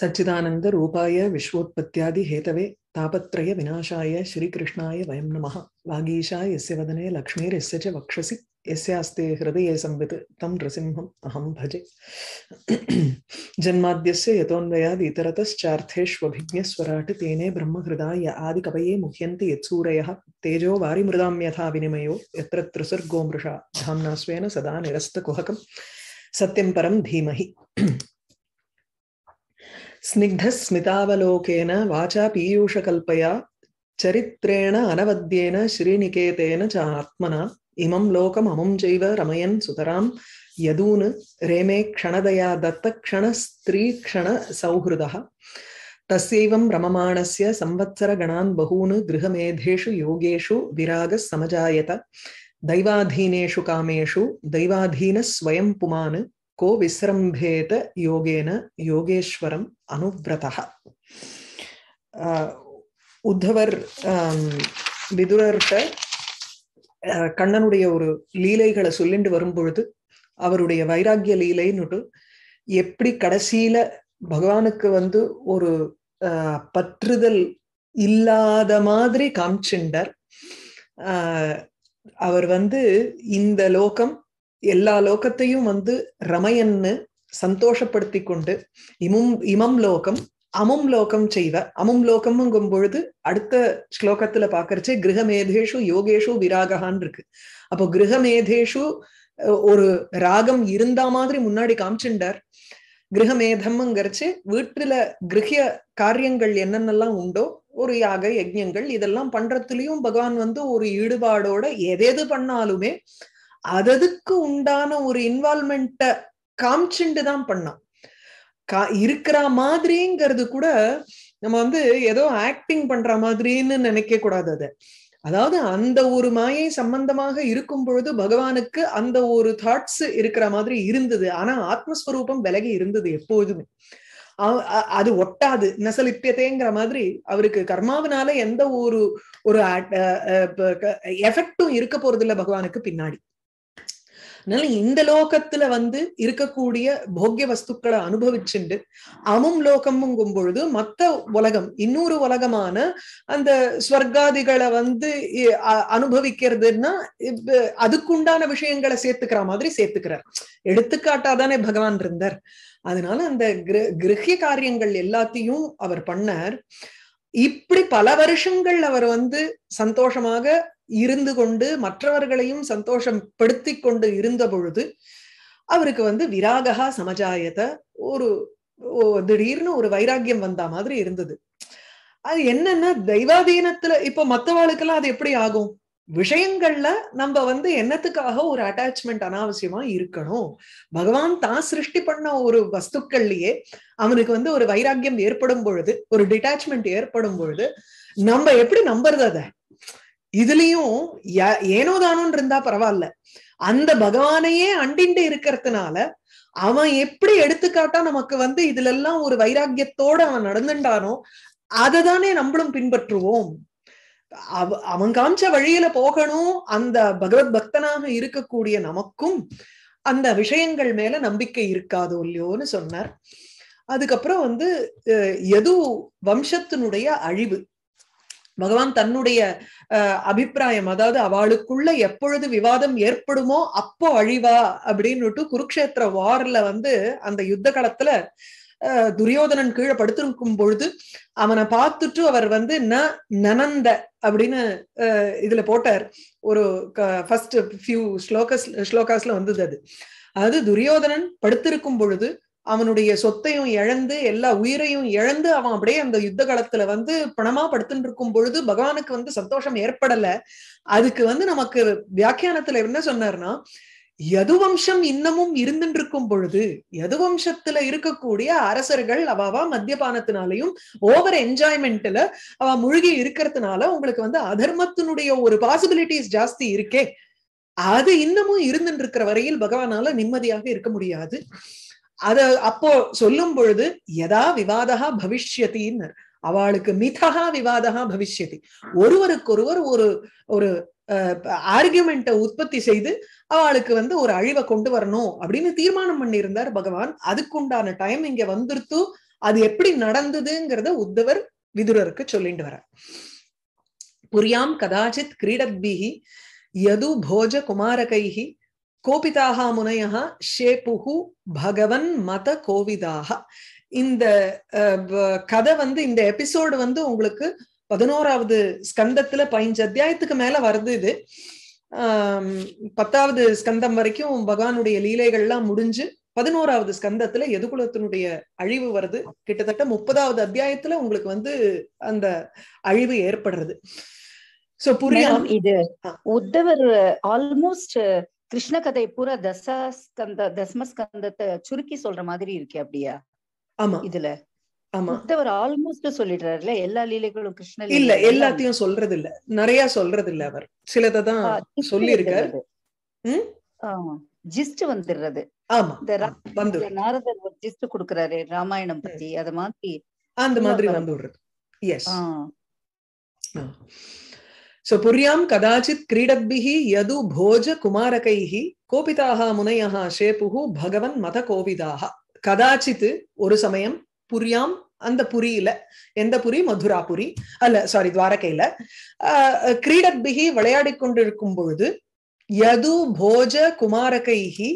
सच्चिदानंद रूपाय विश्वोत्पत्त्यादि Hathaway तापत्रय विनाशाय श्रीकृष्णाय वयं नमः वागीशा यस्य वदने लक्ष्मीरस्य च वक्षसि यस्यास्ते हृदये संवित् तं नृसिंहम् अहं भजे जन्माद्यस्य यतोऽन्वयादितरतश्चार्थेष्वभिज्ञस्वराट् तेने ब्रह्महृदाय आदिकवये मुह्यन्ति यत्सूरयः तेजो वारिमृदां यथा विनिमयो यत्र त्रिसर्गो मृषा धाम्ना स्वेन सदा निरस्तकुहकम् सत्यं परं धीमहि स्निग्धस्मितावलोकेन वाचा पीयूषकल्पया चरित्रेण अनवद्येन श्रीनिकेतेन च आत्मना इमं लोकममुं चैव रमयन् सुतरां यदून् रेमे क्षणदया दत्तक्षणस्त्रीक्षणसौहृदः तस्यैवं रममाणस्य संवत्सरगणान् बहून् गृहमेधेषु योगेषु विरागः समजायत தைவாதீனேஷு காமேஷு தைவாதீன ஸ்வயம் புமானு கோ விசிரம்பேத யோகேன யோகேஸ்வரம் अनुव्रतः உத்தவர் விதுரர்கிட்ட கண்ணனுடைய ஒரு லீலைகளை சொல்லிட்டு வரும்பொழுது அவருடைய வைராக்கிய லீலைன்னுட்டு எப்படி கடைசியில பகவானுக்கு வந்து ஒரு பற்றுதல் இல்லாத மாதிரி காமிச்சின்றார் அவர் வந்து இந்த லோகம் எல்லா லோகத்தையும் வந்து ரமையன்னு சந்தோஷப்படுத்தி கொண்டு இமும் இமம் லோகம் அமும் லோகம் செய்வ அமும் லோகம்ங்கும் பொழுது அடுத்த ஸ்லோகத்துல பாக்குறச்சே கிரகமேதேஷு யோகேஷு விராகான் இருக்கு அப்போ கிரகமேதேஷு ஒரு ராகம் இருந்தா மாதிரி முன்னாடி காமிச்சுண்டார் கிரகமேதம்ங்கிறச்சு வீட்டுல கிரகிய காரியங்கள் என்னென்னலாம் உண்டோ ஒரு யாக யஜங்கள் இதெல்லாம் பண்றதுலயும் பகவான் வந்து ஒரு ஈடுபாடோட எதெது பண்ணாலுமே அததுக்கு உண்டான ஒரு இன்வால்மெண்ட காமிச்சுண்டு தான் பண்ணான் கா இருக்கிற மாதிரிங்கிறது கூட நம்ம வந்து ஏதோ ஆக்டிங் பண்ற மாதிரின்னு நினைக்க கூடாது அதை அதாவது அந்த ஒரு மாயை சம்பந்தமாக இருக்கும் பொழுது பகவானுக்கு அந்த ஒரு தாட்ஸ் இருக்கிற மாதிரி இருந்தது ஆனா ஆத்மஸ்வரூபம் விலகி இருந்தது எப்போதுமே அது ஒட்டாது நெசலிப்பியத்தைங்கிற மாதிரி அவருக்கு கர்மாவினால எந்த ஒரு ஒரு எஃபெக்டும் இருக்க போறது இல்லை பகவானுக்கு பின்னாடி அதனால இந்த லோகத்துல வந்து இருக்கக்கூடிய போக்கிய வஸ்துக்களை அனுபவிச்சுண்டு அமும் லோகமுங்கும் பொழுது மத்த உலகம் இன்னொரு உலகமான அந்த ஸ்வர்காதிகளை வந்து அனுபவிக்கிறதுன்னா அதுக்குண்டான விஷயங்களை சேர்த்துக்கிற மாதிரி சேர்த்துக்கிறார் எடுத்துக்காட்டாதானே பகவான் இருந்தார் அதனால அந்த கிரகிய காரியங்கள் எல்லாத்தையும் அவர் பண்ணார் இப்படி பல வருஷங்கள் அவர் வந்து சந்தோஷமாக இருந்து கொண்டு மற்றவர்களையும் சந்தோஷப்படுத்தி கொண்டு இருந்த பொழுது அவருக்கு வந்து விராகா சமஜாயத்தை ஒரு திடீர்னு ஒரு வைராக்கியம் வந்த மாதிரி இருந்தது அது என்னன்னா தெய்வாதீனத்துல இப்போ மத்தவாளுக்கெல்லாம் அது எப்படி ஆகும் விஷயங்கள்ல நம்ம வந்து என்னத்துக்காக ஒரு அட்டாச்மெண்ட் அனாவசியமா இருக்கணும் பகவான் தான் சிருஷ்டி பண்ண ஒரு வஸ்துக்கள்லயே அவனுக்கு வந்து ஒரு வைராக்கியம் ஏற்படும் பொழுது ஒரு டிட்டாச்மெண்ட் ஏற்படும் பொழுது நம்ம எப்படி நம்புறது அத இதுலயும் ஏனோதானோன்னு இருந்தா பரவாயில்ல அந்த பகவானையே அண்டிண்டு இருக்கிறதுனால அவன் எப்படி எடுத்துக்காட்டா நமக்கு வந்து இதுல எல்லாம் ஒரு வைராக்கியத்தோட அவன் நடந்துட்டானோ அதை தானே நம்மளும் பின்பற்றுவோம் அவ அவன் காமிச்ச வழியில போகணும் அந்த பகவத் பக்தனாக இருக்கக்கூடிய நமக்கும் அந்த விஷயங்கள் மேல நம்பிக்கை இருக்காதோ இல்லையோன்னு சொன்னார் அதுக்கப்புறம் வந்து எது வம்சத்தினுடைய அழிவு பகவான் தன்னுடைய அபிப்பிராயம் அதாவது அவளுக்குள்ள எப்பொழுது விவாதம் ஏற்படுமோ அப்போ அழிவா அப்படின்னுட்டு குருக்ஷேத்திர வார்ல வந்து அந்த யுத்த காலத்துல துரியோதனன் கீழே படுத்திருக்கும் பொழுது அவனை பார்த்துட்டு அவர் வந்து ந நனந்த அப்படின்னு இதுல போட்டார் ஒரு ஃபர்ஸ்ட் ஃபியூ ஸ்லோகஸ் ஸ்லோகாஸ்ல வந்தது அது அது துரியோதனன் படுத்திருக்கும் பொழுது அவனுடைய சொத்தையும் இழந்து எல்லா உயிரையும் இழந்து அவன் அப்படியே அந்த யுத்த காலத்துல வந்து பணமா படுத்துட்டு இருக்கும் பொழுது பகவானுக்கு வந்து சந்தோஷம் ஏற்படல அதுக்கு வந்து நமக்கு வியாக்கியானத்துல என்ன சொன்னார்னா வம்சம் இன்னமும் இருந்துருக்கும் பொழுது வம்சத்துல இருக்கக்கூடிய அரசர்கள் அவாவா மத்தியபானத்தினாலையும் ஓவர் என்ஜாய்மெண்ட்ல அவ முழுகி இருக்கிறதுனால உங்களுக்கு வந்து அதர்மத்தினுடைய ஒரு பாசிபிலிட்டிஸ் ஜாஸ்தி இருக்கே அது இன்னமும் இருந்துருக்கிற இருக்கிற வரையில் பகவானால நிம்மதியாக இருக்க முடியாது அத அப்போ சொல்லும் பொழுது எதா விவாதா பவிஷ்யத்தின்னு அவளுக்கு மிதகா விவாதகா பவிஷ்யதி ஒருவருக்கொருவர் ஒரு ஒரு ஆர்கியூமெண்ட்டை உற்பத்தி செய்து அவளுக்கு வந்து ஒரு அழிவை கொண்டு வரணும் அப்படின்னு தீர்மானம் பண்ணி இருந்தார் பகவான் அதுக்குண்டான டைம் இங்க வந்துருத்து அது எப்படி நடந்ததுங்கிறத உத்தவர் விதுரருக்கு சொல்லிட்டு வர புரியாம் கதாச்சித் கிரீடத்பிஹி யது போஜ குமாரகைஹி கோபிதாக முனையா ஷேபுகு பகவன் மத கோவிதாக இந்த கதை வந்து இந்த எபிசோடு வந்து உங்களுக்கு பதினோராவது ஸ்கந்தத்துல பதினஞ்சு அத்தியாயத்துக்கு மேல வருது இது ஆஹ் பத்தாவது ஸ்கந்தம் வரைக்கும் பகவானுடைய லீலைகள்லாம் முடிஞ்சு பதினோராவது ஸ்கந்தத்துல எதுகுலத்தினுடைய அழிவு வருது கிட்டத்தட்ட முப்பதாவது அத்தியாயத்துல உங்களுக்கு வந்து அந்த அழிவு ஏற்படுறது சோ புரியாம இது உத்தவர் ஆல்மோஸ்ட் கிருஷ்ண கதை பூரா தசா ஸ்கந்த தசமஸ்கந்தத்தை சுருக்கி சொல்ற மாதிரி இருக்கு அப்படியா ஆமா இதுல மற்றவர் ஆல்மோஸ்ட் சொல்லிடுறாருல எல்லா லீலைகளும் கிருஷ்ண இல்ல எல்லாத்தையும் சொல்றது இல்ல நிறைய சொல்றது இல்ல அவர் சிலதை தான் சொல்லி இருக்காரு ஜிஸ்ட் வந்துடுறது நாரதர் ஒரு ஜிஸ்ட் குடுக்கறாரு ராமாயணம் பத்தி அத மாதிரி அந்த மாதிரி வந்து விடுறது எஸ் சோ புரியாம் கதாச்சித் கிரீடத்பிஹி யது போஜ குமாரகைஹி கோபிதாக முனையஹ ஷேபுஹு பகவன் மத கோவிதாக கதாச்சித் ஒரு சமயம் புரியாம் அந்த புரியில எந்த புரி மதுராபுரி அல்ல சாரி துவாரகையில பிகி விளையாடி கொண்டிருக்கும் பொழுது யது போஜ குமாரகைஹி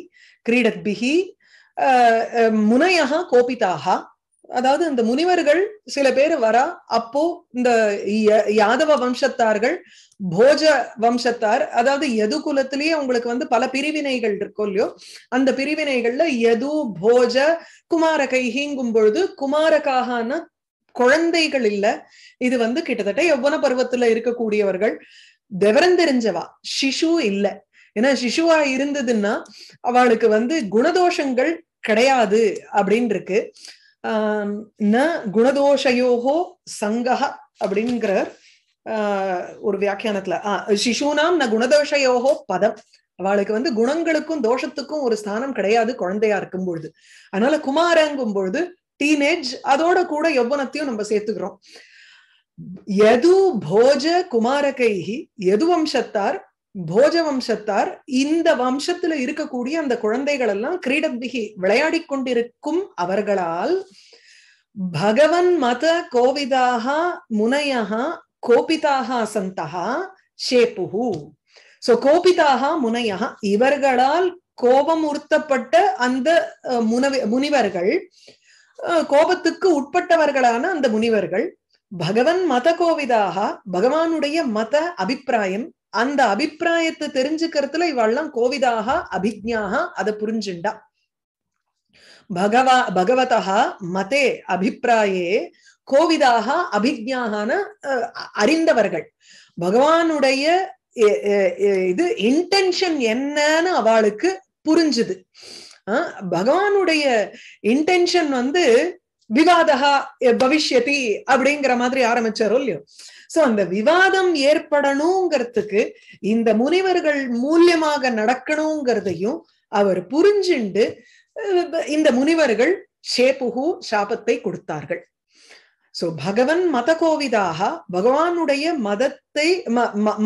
அஹ் முனையா கோபிதாகா அதாவது இந்த முனிவர்கள் சில பேர் வரா அப்போ இந்த யாதவ வம்சத்தார்கள் போஜ வம்சத்தார் அதாவது எது குலத்திலேயே உங்களுக்கு வந்து பல பிரிவினைகள் இருக்கும் இல்லையோ அந்த பிரிவினைகள்ல எது போஜ குமார கைகிங்கும் பொழுது குமாரகாகன குழந்தைகள் இல்ல இது வந்து கிட்டத்தட்ட எவ்வன பருவத்துல இருக்கக்கூடியவர்கள் தெரிஞ்சவா சிசு இல்ல ஏன்னா சிசுவா இருந்ததுன்னா அவளுக்கு வந்து குணதோஷங்கள் கிடையாது அப்படின்னு இருக்கு ந குணதோஷயோகோ சங்கஹ அப்படிங்கிற ஒரு வியாக்கியானத்துல ஆஹ் சிசுனாம் ந குணதோஷயோகோ பதம் அவளுக்கு வந்து குணங்களுக்கும் தோஷத்துக்கும் ஒரு ஸ்தானம் கிடையாது குழந்தையா இருக்கும் பொழுது அதனால குமாரங்கும் பொழுது டீனேஜ் அதோட கூட யௌவனத்தையும் நம்ம சேர்த்துக்கிறோம் எது போஜ குமாரகைஹி எது வம்சத்தார் போஜ வம்சத்தார் இந்த வம்சத்துல இருக்கக்கூடிய அந்த குழந்தைகள் எல்லாம் கிரீடத்பிகி விளையாடி கொண்டிருக்கும் அவர்களால் பகவன் மத கோவிதாக முனையக கோபிதாக சந்தகா ஷேப்புஹு சோ கோபிதாக முனையக இவர்களால் கோபமுறுத்தப்பட்ட அந்த முனவி முனிவர்கள் கோபத்துக்கு உட்பட்டவர்களான அந்த முனிவர்கள் பகவன் மத கோவிதாக பகவானுடைய மத அபிப்பிராயம் அந்த அபிப்பிராயத்தை தெரிஞ்சுக்கிறதுல இவெல்லாம் கோவிதாக அபிஜ்யாக அதை புரிஞ்சுண்டா பகவா பகவதா மதே அபிப்பிராயே கோவிதாக அபிஜாகான அறிந்தவர்கள் பகவானுடைய இது இன்டென்ஷன் என்னன்னு அவளுக்கு புரிஞ்சுது பகவானுடைய இன்டென்ஷன் வந்து விவாதகா பவிஷ்யதி அப்படிங்கிற மாதிரி ஆரம்பிச்சாரோ இல்லையோ சோ அந்த விவாதம் ஏற்படணுங்கிறதுக்கு இந்த முனிவர்கள் மூலியமாக நடக்கணுங்கிறதையும் அவர் புரிஞ்சுண்டு இந்த முனிவர்கள் ஷேப்புகு சாபத்தை கொடுத்தார்கள் சோ பகவன் மத கோவிதாக பகவானுடைய மதத்தை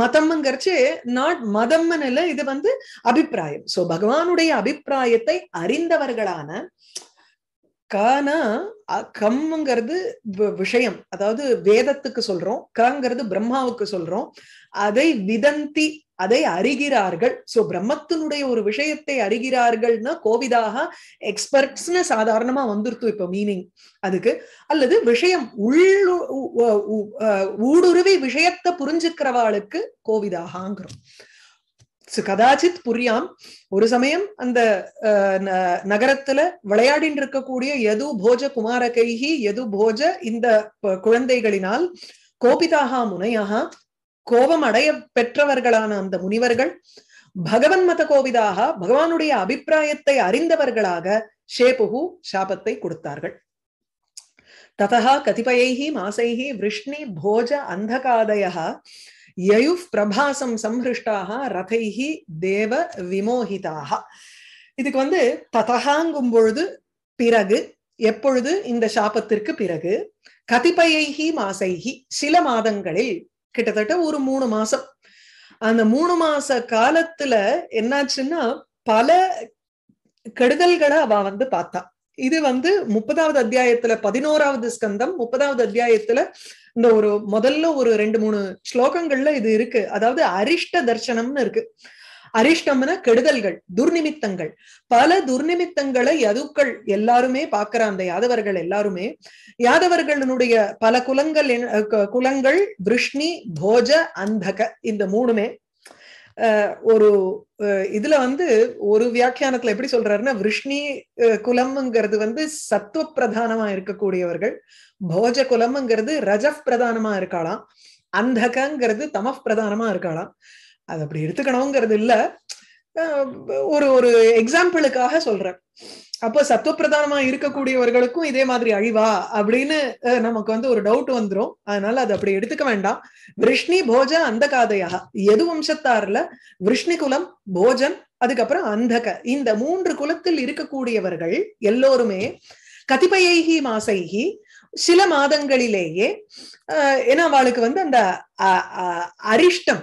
மதம்ங்கிறச்சு நாட் மதம்னு இது வந்து அபிப்பிராயம் சோ பகவானுடைய அபிப்பிராயத்தை அறிந்தவர்களான கனா கம்ங்கிறது விஷயம் அதாவது வேதத்துக்கு சொல்றோம் கங்கிறது பிரம்மாவுக்கு சொல்றோம் அதை விதந்தி அதை அறிகிறார்கள் சோ பிரம்மத்தினுடைய ஒரு விஷயத்தை அறிகிறார்கள்னா கோவிதாக எக்ஸ்பர்ட்ஸ்னு சாதாரணமா வந்துருத்து இப்ப மீனிங் அதுக்கு அல்லது விஷயம் உள் ஊடுருவி விஷயத்தை புரிஞ்சுக்கிறவாளுக்கு கோவிதாகாங்கிறோம் கதாச்சித் புரியாம் ஒரு சமயம் அந்த நகரத்துல விளையாடின் இருக்கக்கூடிய எது போஜ குமார கைகி எது போஜ இந்த குழந்தைகளினால் கோபிதாகா முனையாக கோபம் அடைய பெற்றவர்களான அந்த முனிவர்கள் பகவன் மத கோவிதாக பகவானுடைய அபிப்பிராயத்தை அறிந்தவர்களாக ஷேபுகு சாபத்தை கொடுத்தார்கள் ததா கதிபயை மாசைஹி விஷ்ணி போஜ அந்தகாதயா யயு பிரபாசம் சம்ஹிருஷ்டாக ரதைஹி தேவ விமோகிதாக இதுக்கு வந்து ததகாங்கும் பொழுது பிறகு எப்பொழுது இந்த சாபத்திற்கு பிறகு கதிப்பையைகி மாசைஹி சில மாதங்களில் கிட்டத்தட்ட ஒரு மூணு மாசம் அந்த மூணு மாச காலத்துல என்னாச்சுன்னா பல கெடுதல்களை அவ வந்து பார்த்தா இது வந்து முப்பதாவது அத்தியாயத்துல பதினோராவது ஸ்கந்தம் முப்பதாவது அத்தியாயத்துல இந்த ஒரு முதல்ல ஒரு ரெண்டு மூணு ஸ்லோகங்கள்ல இது இருக்கு அதாவது அரிஷ்ட தர்சனம்னு இருக்கு அரிஷ்டம்னா கெடுதல்கள் துர்நிமித்தங்கள் பல துர்நிமித்தங்களை யதுக்கள் எல்லாருமே பாக்குற அந்த யாதவர்கள் எல்லாருமே யாதவர்களினுடைய பல குலங்கள் குலங்கள் விருஷ்ணி போஜ அந்தக இந்த மூணுமே ஒரு இதுல வந்து ஒரு வியாக்கியானத்துல எப்படி சொல்றாருன்னா விஷ்ணி குலம்ங்கிறது வந்து சத்துவ பிரதானமா இருக்கக்கூடியவர்கள் போஜ குலம்ங்கிறது ரஜப் பிரதானமா இருக்காளாம் அந்தகங்கிறது தமஃப் பிரதானமா இருக்காளாம் அது அப்படி எடுத்துக்கணுங்கிறது இல்ல ஒரு ஒரு எக்ஸாம்பிளுக்காக சொல்றேன் அப்போ சத்துவ பிரதானமா இருக்கக்கூடியவர்களுக்கும் இதே மாதிரி அழிவா அப்படின்னு நமக்கு வந்து ஒரு டவுட் வந்துடும் அதனால அது அப்படி எடுத்துக்க வேண்டாம் விஷ்ணி போஜ அந்த காதையா எது வம்சத்தார்ல விஷ்ணி குலம் போஜன் அதுக்கப்புறம் அந்தக இந்த மூன்று குலத்தில் இருக்கக்கூடியவர்கள் எல்லோருமே கதிபயைகி மாசைகி சில மாதங்களிலேயே ஏன்னா அவளுக்கு வந்து அந்த அரிஷ்டம்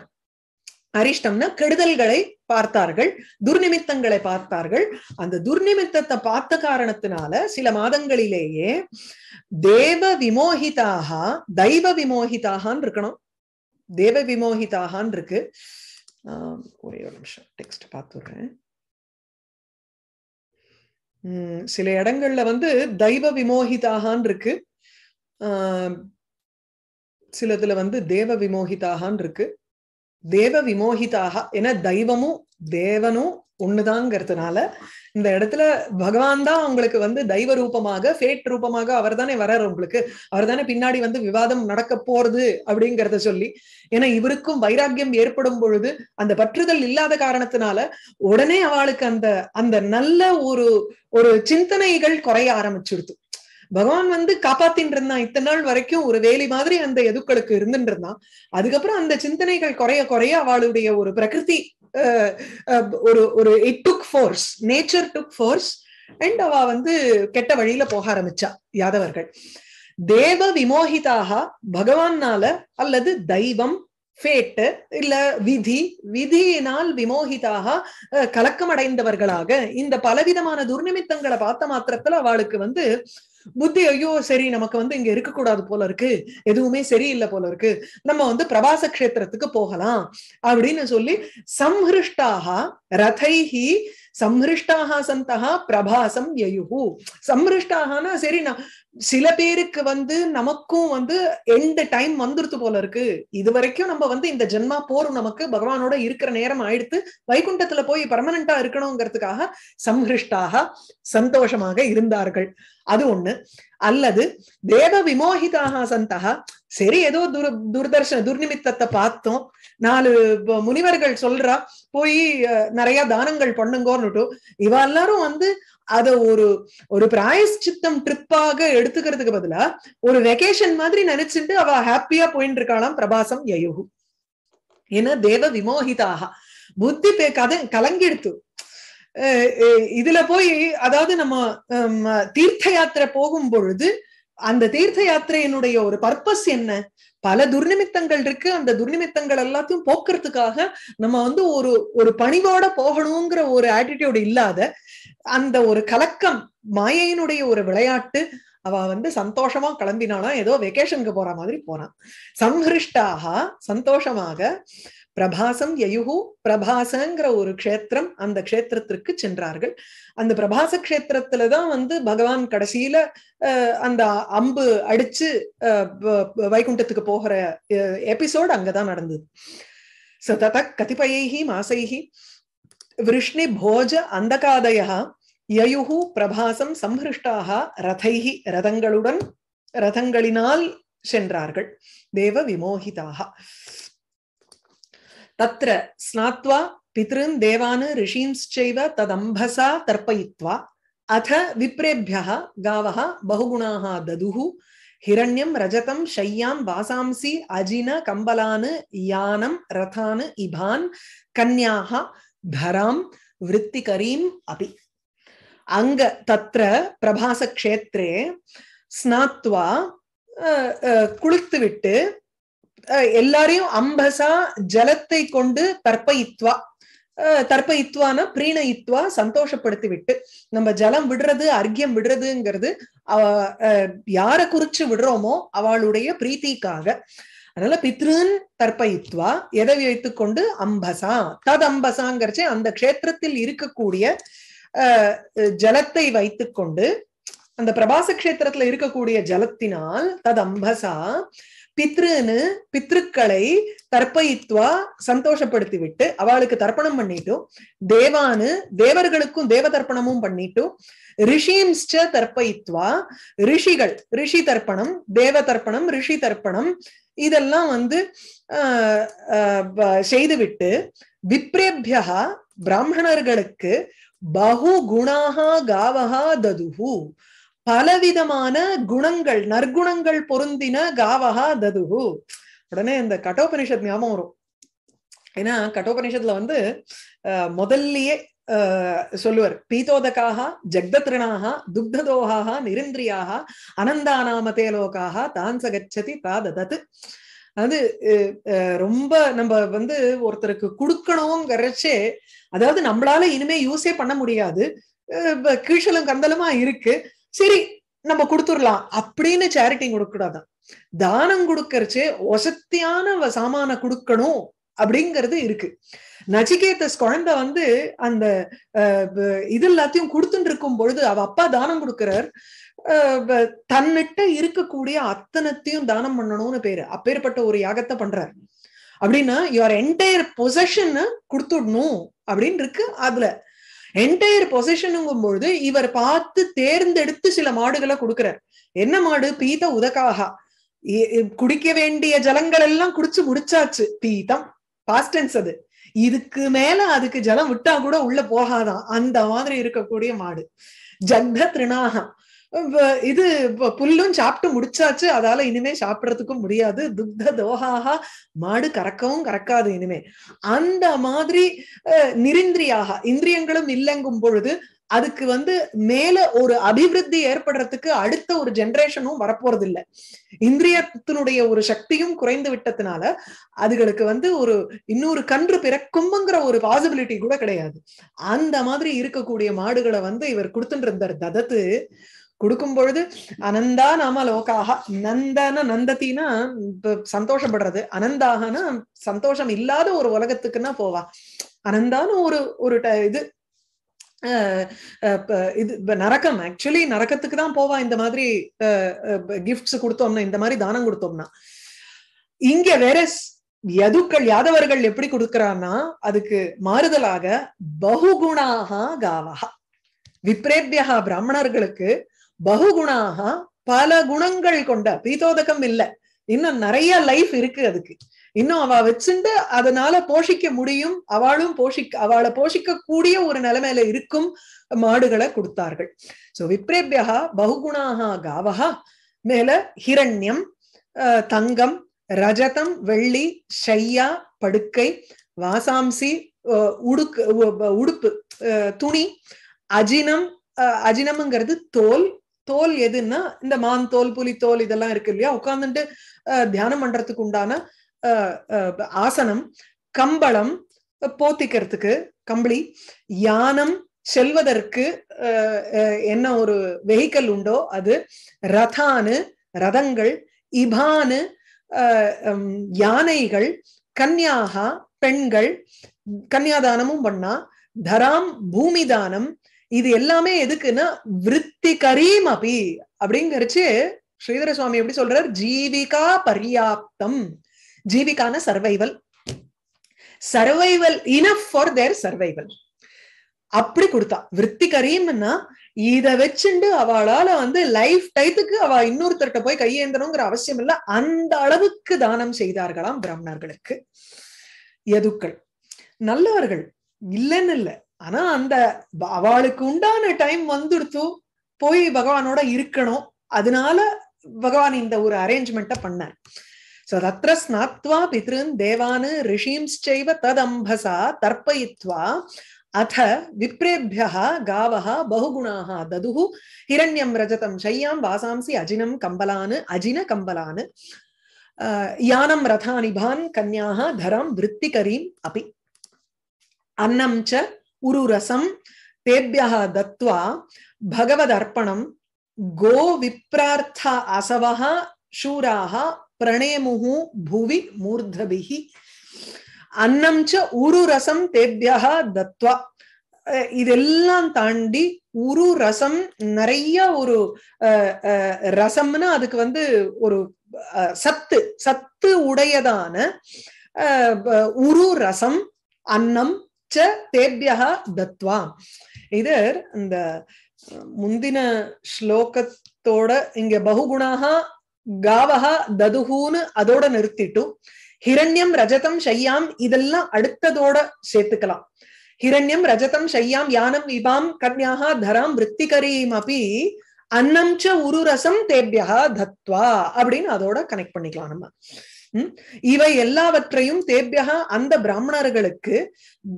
அரிஷ்டம்னா கெடுதல்களை பார்த்தார்கள் துர்நிமித்தங்களை பார்த்தார்கள் அந்த துர்நிமித்தத்தை பார்த்த காரணத்தினால சில மாதங்களிலேயே தேவ விமோகிதாக தெய்வ விமோகிதாகான் இருக்கணும் தேவ விமோகிதாகான் இருக்கு ஆஹ் ஒரே ஒரு நிமிஷம் டெக்ஸ்ட் பார்த்துடுறேன் உம் சில இடங்கள்ல வந்து தெய்வ விமோகிதாகான் இருக்கு ஆஹ் சிலதுல வந்து தேவ விமோகிதாகான் இருக்கு தேவ விமோகிதாக என தெய்வமும் தேவனும் ஒண்ணுதாங்கிறதுனால இந்த இடத்துல பகவான் தான் அவங்களுக்கு வந்து தெய்வ ரூபமாக ஃபேட் ரூபமாக அவர் தானே வர்றார் உங்களுக்கு அவர் தானே பின்னாடி வந்து விவாதம் நடக்க போறது அப்படிங்கிறத சொல்லி ஏன்னா இவருக்கும் வைராக்கியம் ஏற்படும் பொழுது அந்த பற்றுதல் இல்லாத காரணத்தினால உடனே அவளுக்கு அந்த அந்த நல்ல ஒரு ஒரு சிந்தனைகள் குறைய ஆரம்பிச்சுடுது பகவான் வந்து காப்பாத்தின் இருந்தான் இத்தனை நாள் வரைக்கும் ஒரு வேலி மாதிரி அந்த எதுக்களுக்கு இருந்துட்டு இருந்தான் அதுக்கப்புறம் அந்த சிந்தனைகள் குறைய குறைய அவளுடைய ஒரு பிரகிருதி ஒரு ஒரு it took force nature took force and அவ வந்து கெட்ட வழியில போக ஆரம்பிச்சா யாதவர்கள் தேவ விமோகிதாக பகவான்னால அல்லது தெய்வம் ஃபேட்டு இல்ல விதி விதியினால் விமோகிதாக கலக்கமடைந்தவர்களாக இந்த பலவிதமான துர்நிமித்தங்களை பார்த்த மாத்திரத்துல அவளுக்கு வந்து புத்தி ஐயோ சரி நமக்கு வந்து இங்க இருக்கக்கூடாது போல இருக்கு எதுவுமே சரியில்லை போல இருக்கு நம்ம வந்து பிரபாச கஷேத்திரத்துக்கு போகலாம் அப்படின்னு சொல்லி சம்ஹிருஷ்டாக ரதைஹி சம்ஹிருஷ்டாக சந்தகா பிரபாசம் எயுகு சம்ஹிருஷ்டாகனா சரி நான் சில பேருக்கு வந்து நமக்கும் வந்து எந்த டைம் வந்துருத்து போல இருக்கு இது வரைக்கும் நம்ம வந்து இந்த ஜென்மா போர் நமக்கு பகவானோட இருக்கிற நேரம் ஆயிடுத்து வைகுண்டத்துல போய் பர்மனண்டா இருக்கணுங்கிறதுக்காக சம்ஹிருஷ்டாக சந்தோஷமாக இருந்தார்கள் அது ஒண்ணு அல்லது தேவ விமோகிதாக சந்தா சரி ஏதோ துர் துர்தர்ஷன துர்நிமித்தத்தை பார்த்தோம் நாலு முனிவர்கள் சொல்றா போய் நிறைய தானங்கள் பண்ணுங்கோன்னுட்டு இவ எல்லாரும் வந்து அத ஒரு ஒரு சித்தம் ட்ரிப்பாக எடுத்துக்கிறதுக்கு பதிலா ஒரு வெகேஷன் மாதிரி நினைச்சுட்டு அவ ஹாப்பியா போயிட்டு இருக்காளாம் பிரபாசம் யயுகு ஏன்னா தேவ விமோகிதாக புத்தி கதை கலங்கிடுத்து இதுல போய் அதாவது நம்ம தீர்த்த யாத்திரை போகும் பொழுது அந்த தீர்த்த யாத்திரையினுடைய ஒரு பர்பஸ் என்ன பல துர்நிமித்தங்கள் இருக்கு அந்த துர்நிமித்தங்கள் எல்லாத்தையும் போக்குறதுக்காக நம்ம வந்து ஒரு ஒரு பணிவோட போகணுங்கிற ஒரு ஆட்டிடியூடு இல்லாத அந்த ஒரு கலக்கம் மாயையினுடைய ஒரு விளையாட்டு அவ வந்து சந்தோஷமா கிளம்பினாலும் ஏதோ வெக்கேஷனுக்கு போற மாதிரி போனான் சம்ஹிருஷ்டாக சந்தோஷமாக பிரபாசம் யயுகு பிரபாசங்கிற ஒரு க்ஷேத்திரம் அந்த க்ஷேத்திரத்திற்கு சென்றார்கள் அந்த பிரபாச க்ஷேத்திரத்துல வந்து பகவான் கடைசியில அந்த அம்பு அடிச்சு வைகுண்டத்துக்கு போகிற எபிசோடு அங்கதான் நடந்தது சதத கதிபயைகி மாசைஹி விருஷ்ணி போஜ அந்தகாதயா யயுகு பிரபாசம் சம்ஹிருஷ்டாக ரதைஹி ரதங்களுடன் ரதங்களினால் சென்றார்கள் தேவ விமோகிதாக तत्र स्नात्वा पितॄन् देवान् ऋषींश्चैव तदम्भसा तर्पयित्वा अथ विप्रेभ्यः गावः बहुगुणाः ददुः हिरण्यं रजतं शय्यां वासांसि अजिन कम्बलान् यानं रथान् इभान् कन्याः धरां वृत्तिकरीम् अपि अङ्ग तत्र प्रभासक्षेत्रे स्नात्वा कुळुत्तु எல்லாரையும் அம்பசா ஜலத்தை கொண்டு தற்பயித்வா தற்பயித்வான பிரீணயித்வா சந்தோஷப்படுத்தி விட்டு நம்ம ஜலம் விடுறது அர்க்கியம் விடுறதுங்கிறது யார குறிச்சு விடுறோமோ அவளுடைய பிரீத்திக்காக அதனால பித்ருன் தற்பயித்வா எதை வைத்துக் கொண்டு அம்பசா தத் அம்பசாங்கிறச்சு அந்த க்ஷேத்திரத்தில் இருக்கக்கூடிய ஜலத்தை வைத்துக்கொண்டு அந்த பிரபாச கஷேத்திரத்துல இருக்கக்கூடிய ஜலத்தினால் தத் அம்பசா பித்ருன்னு பித்ருக்களை தர்ப்பயித்வா சந்தோஷப்படுத்தி விட்டு அவளுக்கு தர்ப்பணம் பண்ணிட்டும் தேவானு தேவர்களுக்கும் தேவ தர்ப்பணமும் பண்ணிட்டும் ரிஷிம்ஸ்ட தர்ப்பயித்வா ரிஷிகள் ரிஷி தர்ப்பணம் தேவ தர்ப்பணம் ரிஷி தர்ப்பணம் இதெல்லாம் வந்து செய்துவிட்டு விப்ரேபியா பிராமணர்களுக்கு பகு குணாகா காவகா ததுஹு பலவிதமான குணங்கள் நற்குணங்கள் பொருந்தின காவகா ததுகு உடனே இந்த கட்டோபனிஷத் ஞாபகம் வரும் ஏன்னா கட்டோபனிஷத்துல வந்து முதல்லயே சொல்லுவார் பீதோதகாக ஜக்தத்ரிணாக துக்ததோகாக நிரிந்திரியாக அனந்தானாமதே லோகாக தான் சகச்சதி தாததத்து அது ரொம்ப நம்ம வந்து ஒருத்தருக்கு கொடுக்கணுங்கிறச்சே அதாவது நம்மளால இனிமே யூஸே பண்ண முடியாது கீழும் கந்தலுமா இருக்கு சரி நம்ம கொடுத்துடலாம் அப்படின்னு சேரிட்டி கொடுக்கூடாதான் தானம் கொடுக்கறச்சு வசத்தியான சாமான கொடுக்கணும் அப்படிங்கிறது இருக்கு நச்சிகேதஸ் குழந்தை வந்து அந்த இது எல்லாத்தையும் கொடுத்துட்டு இருக்கும் பொழுது அவ அப்பா தானம் கொடுக்கிறார் தன்னிட்ட இருக்கக்கூடிய அத்தனத்தையும் தானம் பண்ணணும்னு பேரு அப்பேற்பட்ட ஒரு யாகத்தை பண்றாரு அப்படின்னா யுவர் என்டையர் பொசஷன் கொடுத்துடணும் அப்படின்னு இருக்கு அதுல என்டையர் பொழுது இவர் பார்த்து தேர்ந்தெடுத்து சில மாடுகளை கொடுக்கிறார் என்ன மாடு பீத உதக்காகா குடிக்க வேண்டிய ஜலங்கள் எல்லாம் குடிச்சு முடிச்சாச்சு பீதம் பாஸ்டன்ஸ் அது இதுக்கு மேல அதுக்கு ஜலம் விட்டா கூட உள்ள போகாதான் அந்த மாதிரி இருக்கக்கூடிய மாடு ஜக்த திருநாகம் இது புல்லும் சாப்பிட்டு முடிச்சாச்சு அதால இனிமே சாப்பிடறதுக்கும் முடியாது துக்த தோஹாக மாடு கறக்கவும் கறக்காது இனிமே அந்த மாதிரி நிரிந்திரியாக இந்திரியங்களும் இல்லைங்கும் பொழுது அதுக்கு வந்து மேல ஒரு அபிவிருத்தி ஏற்படுறதுக்கு அடுத்த ஒரு ஜெனரேஷனும் வரப்போறது இல்லை இந்திரியத்தினுடைய ஒரு சக்தியும் குறைந்து விட்டதுனால அதுகளுக்கு வந்து ஒரு இன்னொரு கன்று பிறக்கும்ங்கிற ஒரு பாசிபிலிட்டி கூட கிடையாது அந்த மாதிரி இருக்கக்கூடிய மாடுகளை வந்து இவர் கொடுத்துட்டு இருந்தார் ததத்து கொடுக்கும் பொழுது அனந்தா நாம லோகாக நந்தன நந்தத்தினா சந்தோஷப்படுறது அனந்தாகனா சந்தோஷம் இல்லாத ஒரு உலகத்துக்குன்னா போவா அனந்தான்னு ஒரு ஒரு இது இது நரக்கம் ஆக்சுவலி நரக்கத்துக்கு தான் போவா இந்த மாதிரி கிஃப்ட்ஸ் கொடுத்தோம்னா இந்த மாதிரி தானம் கொடுத்தோம்னா இங்க வேற யதுக்கள் யாதவர்கள் எப்படி கொடுக்கிறான்னா அதுக்கு மாறுதலாக பகுகுணாக காவாக விப்ரேபியா பிராமணர்களுக்கு பகுகுணாக பல குணங்கள் கொண்ட பீதோதகம் இல்ல இன்னும் நிறைய லைஃப் இருக்கு அதுக்கு இன்னும் அவ வச்சுண்டு அதனால போஷிக்க முடியும் அவளும் போஷிக்க அவளை போஷிக்க கூடிய ஒரு நிலைமையில இருக்கும் மாடுகளை கொடுத்தார்கள் சோ விப்ரேபியா பகுகுணாக காவகா மேல ஹிரண்யம் தங்கம் ரஜதம் வெள்ளி ஷையா படுக்கை வாசாம்சி உடுக்கு உடுப்பு துணி அஜினம் அஜினம்ங்கிறது தோல் தோல் எதுன்னா இந்த மான் தோல் புலி தோல் இதெல்லாம் இருக்கு இல்லையா உட்கார்ந்துட்டு தியானம் பண்றதுக்கு உண்டான ஆசனம் கம்பளம் போத்திக்கிறதுக்கு கம்பளி யானம் செல்வதற்கு என்ன ஒரு வெஹிக்கல் உண்டோ அது ரதானு ரதங்கள் இபானு யானைகள் கன்னியாகா பெண்கள் கன்யாதானமும் பண்ணா தராம் பூமிதானம் இது எல்லாமே எதுக்குன்னா விற்பி கரீம் அபி அப்படிங்கறச்சு ஸ்ரீதர சுவாமி எப்படி சொல்றார் ஜீவிகா பர்யாப்தம் ஜீவிகான survival survival enough for their survival அப்படி கொடுத்தா விற்பி கரீம்னா இத வச்சுண்டு அவளால வந்து லைஃப் டைத்துக்கு அவ இன்னொருத்தர்கிட்ட போய் கையேந்தணுங்கிற அவசியம் இல்ல அந்த அளவுக்கு தானம் செய்தார்களாம் பிராமணர்களுக்கு யதுக்கள் நல்லவர்கள் இல்லைன்னு இல்லை ஆனா அந்த அவளுக்கு உண்டான டைம் வந்துடுத்து போய் பகவானோட இருக்கணும் அதனால பகவான் இந்த ஒரு அரேஞ்ச்மெண்ட்டை பண்ணார் சோ தத்திர ஸ்நாத்வா பித்ருன் தேவானு செய்வ ததம்பசா தர்ப்பயித்வா அத விப்ரேபியா காவா பகுகுணாக தது ஹிரண்யம் ரஜதம் சையாம் வாசாம்சி அஜினம் கம்பலானு அஜின கம்பலானு யானம் ரதானிபான் கன்யாக தரம் விருத்திகரீம் அப்படி அன்னம் உருரசம் तेभ्यः दत्त्वा भगवदर्पणं गो विप्रार्थ असवः शूराः प्रणेमुः भुवि मूर्धभिः அன்னம் ச உருரசம் தேபியாக தத்வா இதெல்லாம் தாண்டி உரு ரசம் நிறைய ஒரு ரசம்னா அதுக்கு வந்து ஒரு சத்து சத்து உடையதான உரு ரசம் அன்னம் இது இந்த முந்தின ஸ்லோகத்தோட இங்க பகுகுணாக காவகா ததுகுன்னு அதோட நிறுத்திட்டு ஹிரண்யம் ரஜதம் ஷையாம் இதெல்லாம் அடுத்ததோட சேர்த்துக்கலாம் ஹிரண்யம் ரஜதம் ஷையாம் யானம் இவாம் கன்யாக தராம் விற்திகரீம் அப்படி அன்னம் ச உருரசம் தேபியா தத்வா அப்படின்னு அதோட கனெக்ட் பண்ணிக்கலாம் நம்ம இவை எல்லாவற்றையும் தேபியக அந்த பிராமணர்களுக்கு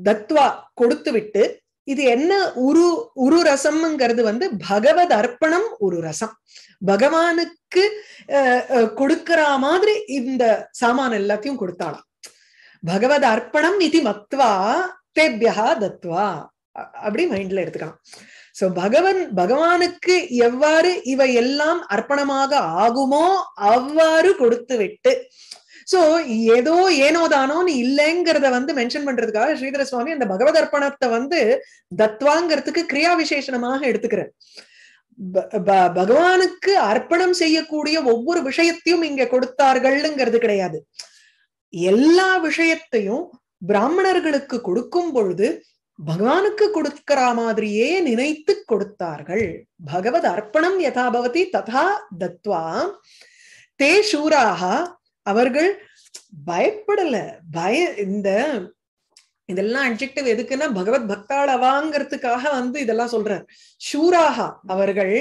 தத்வா கொடுத்து விட்டு இது என்ன உரு உரு ரசம்ங்கிறது வந்து பகவத் அர்ப்பணம் ஒரு ரசம் பகவானுக்கு கொடுக்கிற மாதிரி இந்த சாமான எல்லாத்தையும் கொடுத்தாளாம் பகவத் அர்ப்பணம் இது மத்வா தேபியா தத்வா அப்படி மைண்ட்ல எடுத்துக்கலாம் சோ பகவன் பகவானுக்கு எவ்வாறு இவை எல்லாம் அர்ப்பணமாக ஆகுமோ அவ்வாறு கொடுத்து விட்டு சோ ஏதோ ஏனோதானோன்னு இல்லைங்கிறத வந்து மென்ஷன் பண்றதுக்காக ஸ்ரீதர சுவாமி அந்த பகவதர்ப்பணத்தை வந்து தத்வாங்கிறதுக்கு கிரியா விசேஷனமாக எடுத்துக்கிற பகவானுக்கு அர்ப்பணம் செய்யக்கூடிய ஒவ்வொரு விஷயத்தையும் இங்க கொடுத்தார்கள்ங்கிறது கிடையாது எல்லா விஷயத்தையும் பிராமணர்களுக்கு கொடுக்கும் பொழுது பகவானுக்கு கொடுக்கிற மாதிரியே நினைத்து கொடுத்தார்கள் பகவத் அர்ப்பணம் எதா பவதி ததா தத்வா தே சூராக அவர்கள் பயப்படல பய இந்த இதெல்லாம் அட்ஜெக்டிவ் எதுக்குன்னா பகவத் பக்தாளவாங்கிறதுக்காக வந்து இதெல்லாம் சொல்றார் ஷூராகா அவர்கள்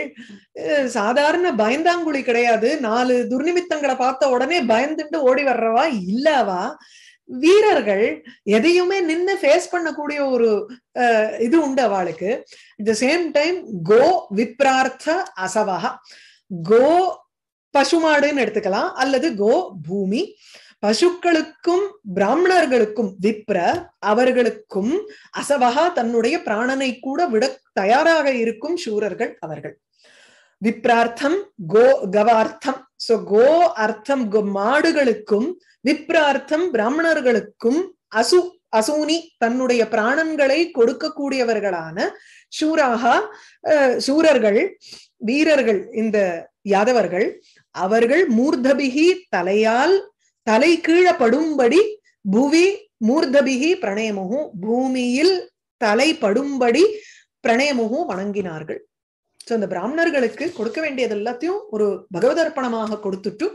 சாதாரண பயந்தாங்குழி கிடையாது நாலு துர்நிமித்தங்களை பார்த்த உடனே பயந்துட்டு ஓடி வர்றவா இல்லவா வீரர்கள் எதையுமே நின்று ஃபேஸ் பண்ணக்கூடிய ஒரு இது உண்டு அவளுக்கு த சேம் டைம் கோ விப்ரார்த்த அசவகா கோ பசுமாடுன்னு எடுத்துக்கலாம் அல்லது கோ பூமி பசுக்களுக்கும் பிராமணர்களுக்கும் விப்ர அவர்களுக்கும் அசவகா தன்னுடைய பிராணனை கூட விட தயாராக இருக்கும் சூரர்கள் அவர்கள் விப்ரார்த்தம் கோ கவார்த்தம் சோ கோ அர்த்தம் மாடுகளுக்கும் விப்ரார்த்தம் பிராமணர்களுக்கும் அசு அசூனி தன்னுடைய பிராணன்களை கொடுக்கக்கூடியவர்களான சூராகா சூரர்கள் வீரர்கள் இந்த யாதவர்கள் அவர்கள் மூர்தபிகி தலையால் தலை கீழப்படும்படி புவி மூர்தபிகி பிரணயமுகு பூமியில் தலை படும்படி பிரணயமுகு வணங்கினார்கள் சோ இந்த பிராமணர்களுக்கு கொடுக்க வேண்டியது எல்லாத்தையும் ஒரு பகவதர்ப்பணமாக கொடுத்துட்டு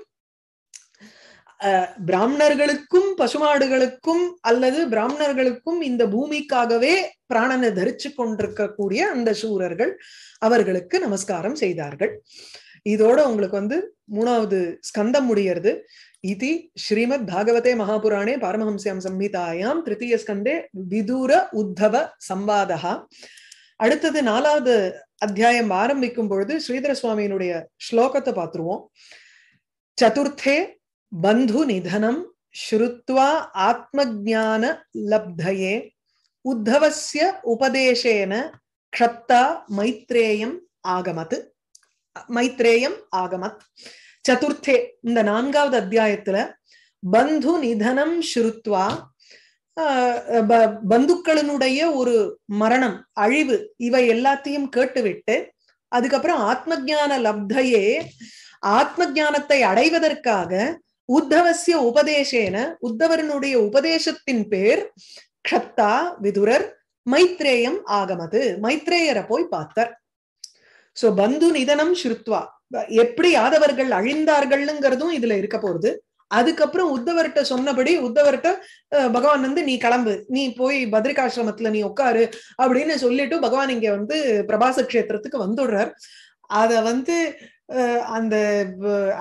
பிராமணர்களுக்கும் பசுமாடுகளுக்கும் அல்லது பிராமணர்களுக்கும் இந்த பூமிக்காகவே பிராணனை தரிச்சு கொண்டிருக்கக்கூடிய அந்த சூரர்கள் அவர்களுக்கு நமஸ்காரம் செய்தார்கள் இதோட உங்களுக்கு வந்து மூணாவது ஸ்கந்தம் முடியறது இது ஸ்ரீமத் பாகவதே மகாபுராணே பாரமஹம்சியம் சம்ஹிதாயாம் திருத்தீய ஸ்கந்தே விதூர உத்தவ சம்பாதா அடுத்தது நாலாவது அத்தியாயம் ஆரம்பிக்கும் பொழுது ஸ்ரீதர சுவாமியினுடைய ஸ்லோகத்தை பார்த்துருவோம் சதுர்த்தே பந்து நிதனம் ஆத்ம श्रुत्वा லப்தையே உத்தவசிய உபதேசேன க்ஷத்தா மைத்ரேயம் ஆகமத் மைத்ரேயம் ஆகமத் சதுர்த்தே இந்த நான்காவது அத்தியாயத்துல பந்து நிதனம் ஸ்ருத்வா பந்துக்களினுடைய ஒரு மரணம் அழிவு இவை எல்லாத்தையும் கேட்டுவிட்டு அதுக்கப்புறம் ஆத்ம ஜான லப்தையே ஆத்ம ஜானத்தை அடைவதற்காக உத்தவசிய உபதேசேன உத்தவரனுடைய உபதேசத்தின் பேர் க்ஷத்தா விதுரர் மைத்ரேயம் ஆகமது மைத்ரேயரை போய் பார்த்தார் சோ பந்து நிதனம் ஸ்ருத்வா எப்படி யாதவர்கள் அழிந்தார்கள்ங்கிறதும் இதுல இருக்க போறது அதுக்கப்புறம் உத்தவர்கிட்ட சொன்னபடி உத்தவர்கிட்ட பகவான் வந்து நீ கிளம்பு நீ போய் பத்ரிகாசிரமத்துல நீ உட்காரு அப்படின்னு சொல்லிட்டு பகவான் இங்க வந்து பிரபாச கஷேத்திரத்துக்கு வந்துடுறார் அத வந்து அந்த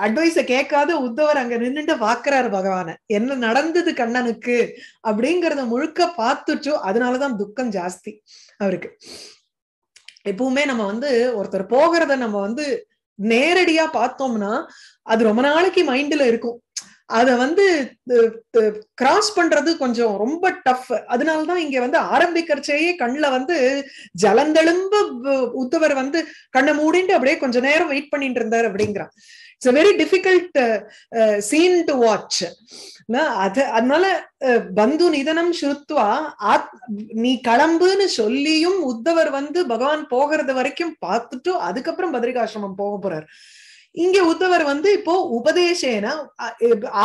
அட்வைஸ கேட்காத உத்தவர் அங்க நின்றுட்டு பாக்குறாரு பகவான என்ன நடந்தது கண்ணனுக்கு அப்படிங்கறத முழுக்க பார்த்துச்சு அதனாலதான் துக்கம் ஜாஸ்தி அவருக்கு எப்பவுமே நம்ம வந்து ஒருத்தர் போகிறத நம்ம வந்து நேரடியா பார்த்தோம்னா அது ரொம்ப நாளைக்கு மைண்ட்ல இருக்கும் அதை வந்து கிராஸ் பண்றது கொஞ்சம் ரொம்ப டஃப் அதனாலதான் இங்க வந்து ஆரம்பிக்கிறச்சேயே கண்ணில் வந்து ஜலந்தெழும்ப உத்தவர் வந்து கண்ணை மூடிட்டு அப்படியே கொஞ்ச நேரம் வெயிட் பண்ணிட்டு இருந்தார் அப்படிங்கிறான் it's a very difficult scene to watch அது அதனால பந்து நிதனம் ஆத் நீ கிளம்புன்னு சொல்லியும் உத்தவர் வந்து பகவான் போகிறது வரைக்கும் பார்த்துட்டு அதுக்கப்புறம் பதிரிகாசிரமம் போக போறார் இங்க உத்தவர் வந்து இப்போ உபதேசேன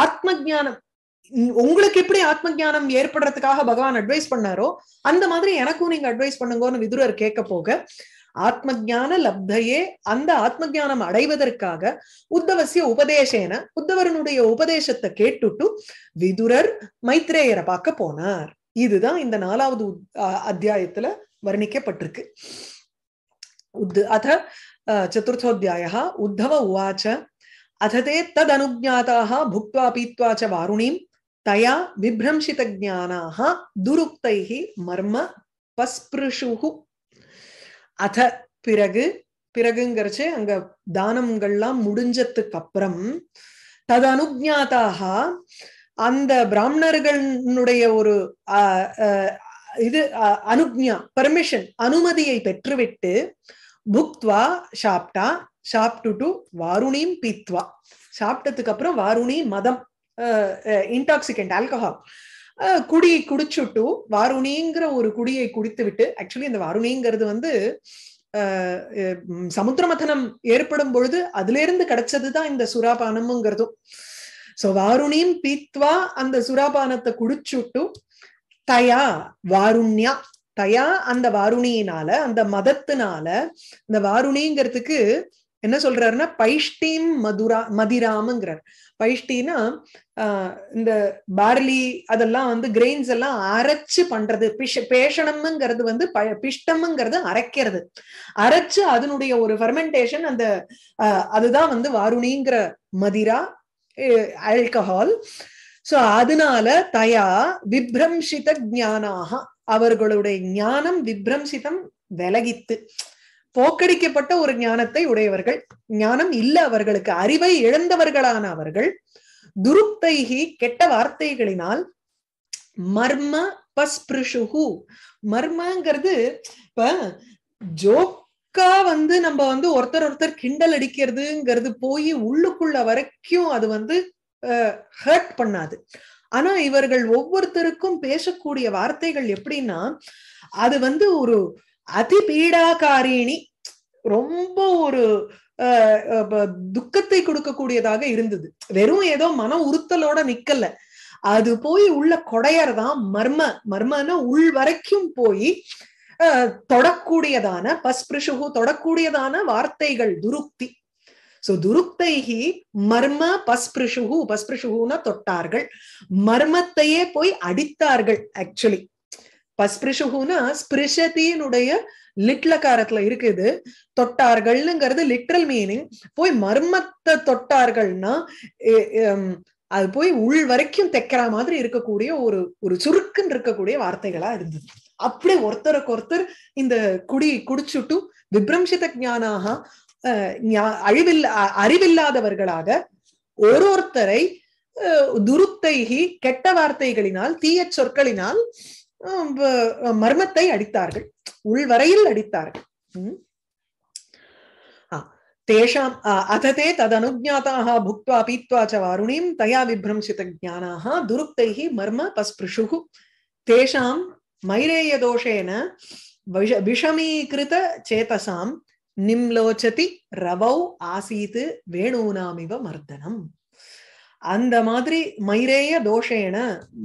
ஆத்ம ஜானம் உங்களுக்கு எப்படி ஆத்ம ஜானம் ஏற்படுறதுக்காக பகவான் அட்வைஸ் பண்ணாரோ அந்த மாதிரி எனக்கும் நீங்க அட்வைஸ் பண்ணுங்கன்னு விதுரர் கேட்க போக ஆத்ம ஜான லப்தையே அந்த ஆத்ம ஜானம் அடைவதற்காக உத்தவசிய உபதேசேன உத்தவரனுடைய உபதேசத்தை கேட்டுட்டு விதுரர் மைத்ரேயரை பார்க்க போனார் இதுதான் இந்த நாலாவது அத்தியாயத்துல வர்ணிக்கப்பட்டிருக்கு அத चतुर्थोऽध्यायः उद्धव उवाच अथ ते तदनुज्ञाताः भुक्त्वा पीत्वा च वारुणीं तया विभ्रंशितज्ञानाः दुरुक्तैः मर्म பஸ்பிருஷுஹு அத பிறகு பிறகுங்கிறச்சு அங்க தானங்கள்லாம் முடிஞ்சதுக்கு அப்புறம் தது அந்த பிராமணர்களுடைய ஒரு இது அனுஜா பெர்மிஷன் அனுமதியை பெற்றுவிட்டு புக்த்வா சாப்டா சாப்பிட்டுட்டு வாருணியும் பீத்வா சாப்பிட்டதுக்கு அப்புறம் வாருணி மதம் இன்டாக்சிகண்ட் ஆல்கஹால் குடி குடிச்சுட்டு வாருணிங்கிற ஒரு குடியை குடித்து விட்டு ஆக்சுவலி இந்த வாருணிங்கிறது வந்து சமுத்திரமதனம் ஏற்படும் பொழுது அதுல இருந்து கிடைச்சதுதான் இந்த சுராபானம்ங்கிறதும் சோ வாருணியும் பீத்வா அந்த சுராபானத்தை குடிச்சுட்டு தயா வாருண்யா தயா அந்த வாருணியினால அந்த மதத்தினால இந்த வாருணிங்கிறதுக்கு என்ன சொல்றாருன்னா பைஷ்டீம் மதுரா பைஷ்டினா ஆஹ் இந்த பார்லி அதெல்லாம் வந்து கிரெயின்ஸ் எல்லாம் அரைச்சு பண்றது பிஷ பேஷணம்ங்கிறது வந்து ப பிஷ்டம்ங்கிறது அரைக்கிறது அரைச்சு அதனுடைய ஒரு ஃபெர்மெண்டேஷன் அந்த அதுதான் வந்து வாருணிங்கிற மதிரா ஆல்கஹால் சோ அதனால தயா விப்ரம்ஷித ஜானாக அவர்களுடைய ஞானம் விப்ரம்சிதம் விலகித்து போக்கடிக்கப்பட்ட ஒரு ஞானத்தை உடையவர்கள் ஞானம் இல்ல அவர்களுக்கு அறிவை இழந்தவர்களான அவர்கள் துருப்தைகி கெட்ட வார்த்தைகளினால் மர்ம பஸ்பிருஷுகு மர்மங்கிறது இப்ப ஜோக்கா வந்து நம்ம வந்து ஒருத்தர் ஒருத்தர் கிண்டல் அடிக்கிறதுங்கிறது போய் உள்ளுக்குள்ள வரைக்கும் அது வந்து ஹர்ட் பண்ணாது ஆனா இவர்கள் ஒவ்வொருத்தருக்கும் பேசக்கூடிய வார்த்தைகள் எப்படின்னா அது வந்து ஒரு அதிபீடாகாரிணி ரொம்ப ஒரு துக்கத்தை கொடுக்கக்கூடியதாக இருந்தது வெறும் ஏதோ மன உறுத்தலோட நிக்கல அது போய் உள்ள தான் மர்ம மர்மன்னா உள் வரைக்கும் போய் தொடக்கூடியதான பஸ்பிருஷுகு தொடக்கூடியதான வார்த்தைகள் துருக்தி சோ துருக்தைகி மர்ம பஸ்பிருஷுகு பஸ்பிருஷுகுனா தொட்டார்கள் மர்மத்தையே போய் அடித்தார்கள் ஆக்சுவலி பஸ்பிருஷுகுனா ஸ்பிருஷத்தினுடைய காரத்துல இருக்குது தொட்டார்கள்ங்கிறது லிட்ரல் மீனிங் போய் மர்மத்தை தொட்டார்கள்னா அது போய் உள் வரைக்கும் தைக்கிற மாதிரி இருக்கக்கூடிய ஒரு ஒரு சுருக்குன்னு இருக்கக்கூடிய வார்த்தைகளா இருந்தது அப்படியே ஒருத்தருக்கு ஒருத்தர் இந்த குடி குடிச்சுட்டும் விப்ரம்சித ஜானாக அழிவில் அறிவில்லாதவர்களாக ஒரு ஒருத்தரை துருத்தைகி கெட்ட வார்த்தைகளினால் தீய சொற்களினால் மர்மத்தை அடித்தார்கள் உள்வரையில் அடித்தார்கள் தேஷாம் அததே ததனுஜாதாக புக்வா பீத்வா ச வாருணீம் தயா விப்ரம்சித ஜானாக துருக்தைகி மர்ம பஸ்பிருஷு தேஷாம் மைரேய தோஷேன விஷமீகிருத சேதசாம் நிம்லோச்சதி ரவௌ ஆசீத்து வேணூனாமிவ மர்தனம் அந்த மாதிரி மைரேய தோஷேன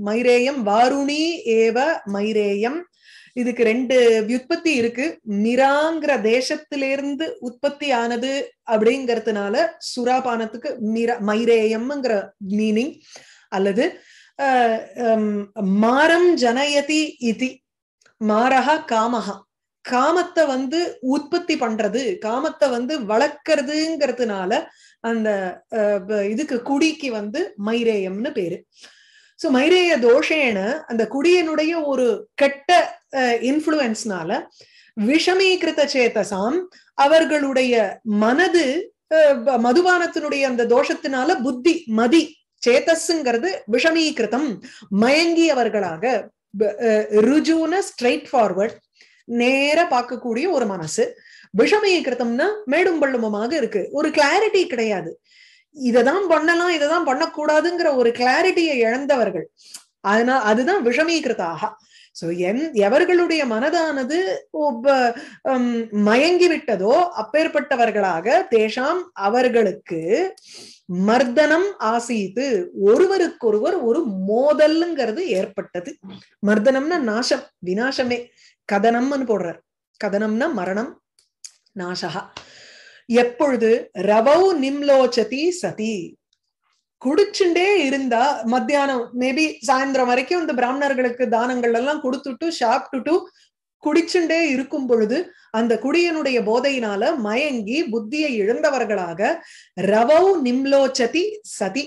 மைரேயம் வாருணி ஏவ மைரேயம் இதுக்கு ரெண்டு வியுற்பத்தி இருக்கு மிராங்கிற தேசத்திலிருந்து உற்பத்தி ஆனது அப்படிங்கிறதுனால சுராபானத்துக்கு மிரா மைரேயம்ங்கிற மீனிங் அல்லது மாரம் ஜனயதி இதி மாரஹா காமஹா காமத்தை வந்து உற்பத்தி பண்றது காமத்தை வந்து வளர்க்கறதுங்கிறதுனால அந்த இதுக்கு குடிக்கு வந்து மைரேயம்னு பேரு சோ மைரேய தோஷேன அந்த குடியனுடைய ஒரு கெட்ட இன்ஃப்ளூயன்ஸ்னால விஷமீகிருத்த சேத்தசாம் அவர்களுடைய மனது மதுபானத்தினுடைய அந்த தோஷத்தினால புத்தி மதி சேத்தஸ்ங்கிறது விஷமீகிருத்தம் மயங்கியவர்களாக ருஜுன ஸ்ட்ரைட் ஃபார்வர்ட் நேர பார்க்கக்கூடிய ஒரு மனசு விஷமய கிருத்தம்னா மேடும் பள்ளுமமாக இருக்கு ஒரு கிளாரிட்டி கிடையாது இததான் பண்ணலாம் இததான் பண்ணக்கூடாதுங்கிற ஒரு கிளாரிட்டியை இழந்தவர்கள் அதனா அதுதான் விஷமீகிருத்தாக சோ என் எவர்களுடைய மனதானது மயங்கி விட்டதோ அப்பேற்பட்டவர்களாக தேஷாம் அவர்களுக்கு மர்தனம் ஆசித்து ஒருவருக்கொருவர் ஒரு மோதல்ங்கிறது ஏற்பட்டது மர்தனம்னா நாசம் விநாசமே கதனம்னு போடுறார் கதனம்னா மரணம் நாசகா எப்பொழுது ரவௌ நிம்லோச்சதி சதி குடிச்சுண்டே இருந்தா மத்தியானம் மேபி சாயந்தரம் வரைக்கும் இந்த பிராமணர்களுக்கு தானங்கள் எல்லாம் கொடுத்துட்டு சாப்பிட்டுட்டு குடிச்சுண்டே இருக்கும் பொழுது அந்த குடியனுடைய போதையினால மயங்கி புத்தியை இழந்தவர்களாக ரவௌ நிம்லோச்சதி சதி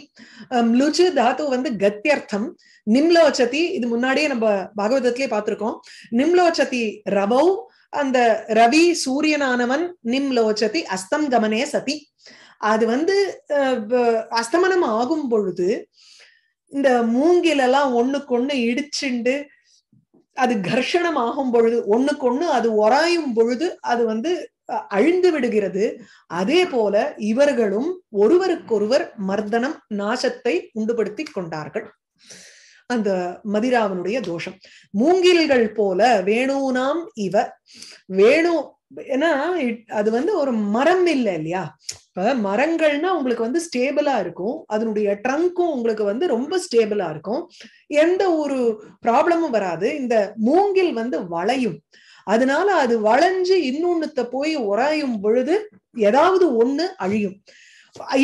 லுஜு தாத்து வந்து கத்தியர்த்தம் நிம்லோச்சதி இது முன்னாடியே நம்ம பாகவதத்திலே பார்த்திருக்கோம் நிம்லோச்சதி ரவௌ அந்த ரவி சூரியனானவன் நிம்லோச்சதி அஸ்தம் கமனே சதி அது வந்து அஸ்தமனம் ஆகும் பொழுது இந்த மூங்கிலெல்லாம் ஒண்ணுக்கு ஒண்ணு இடிச்சுண்டு அது கர்ஷணம் ஆகும் பொழுது ஒண்ணுக்கு ஒண்ணு அது உராயும் பொழுது அது வந்து அழிந்து விடுகிறது அதே போல இவர்களும் ஒருவருக்கொருவர் மர்தனம் நாசத்தை உண்டுபடுத்தி கொண்டார்கள் அந்த மதிராவனுடைய தோஷம் மூங்கில்கள் போல வேணுனாம் இவ வேணு ஏன்னா அது வந்து ஒரு மரம் இல்லை இல்லையா இப்ப மரங்கள்னா உங்களுக்கு வந்து ஸ்டேபிளா இருக்கும் அதனுடைய ட்ரங்க்கும் உங்களுக்கு வந்து ரொம்ப ஸ்டேபிளா இருக்கும் எந்த ஒரு ப்ராப்ளமும் வராது இந்த மூங்கில் வந்து வளையும் அதனால அது வளைஞ்சு இன்னொன்னுத்த போய் உராயும் பொழுது ஏதாவது ஒண்ணு அழியும்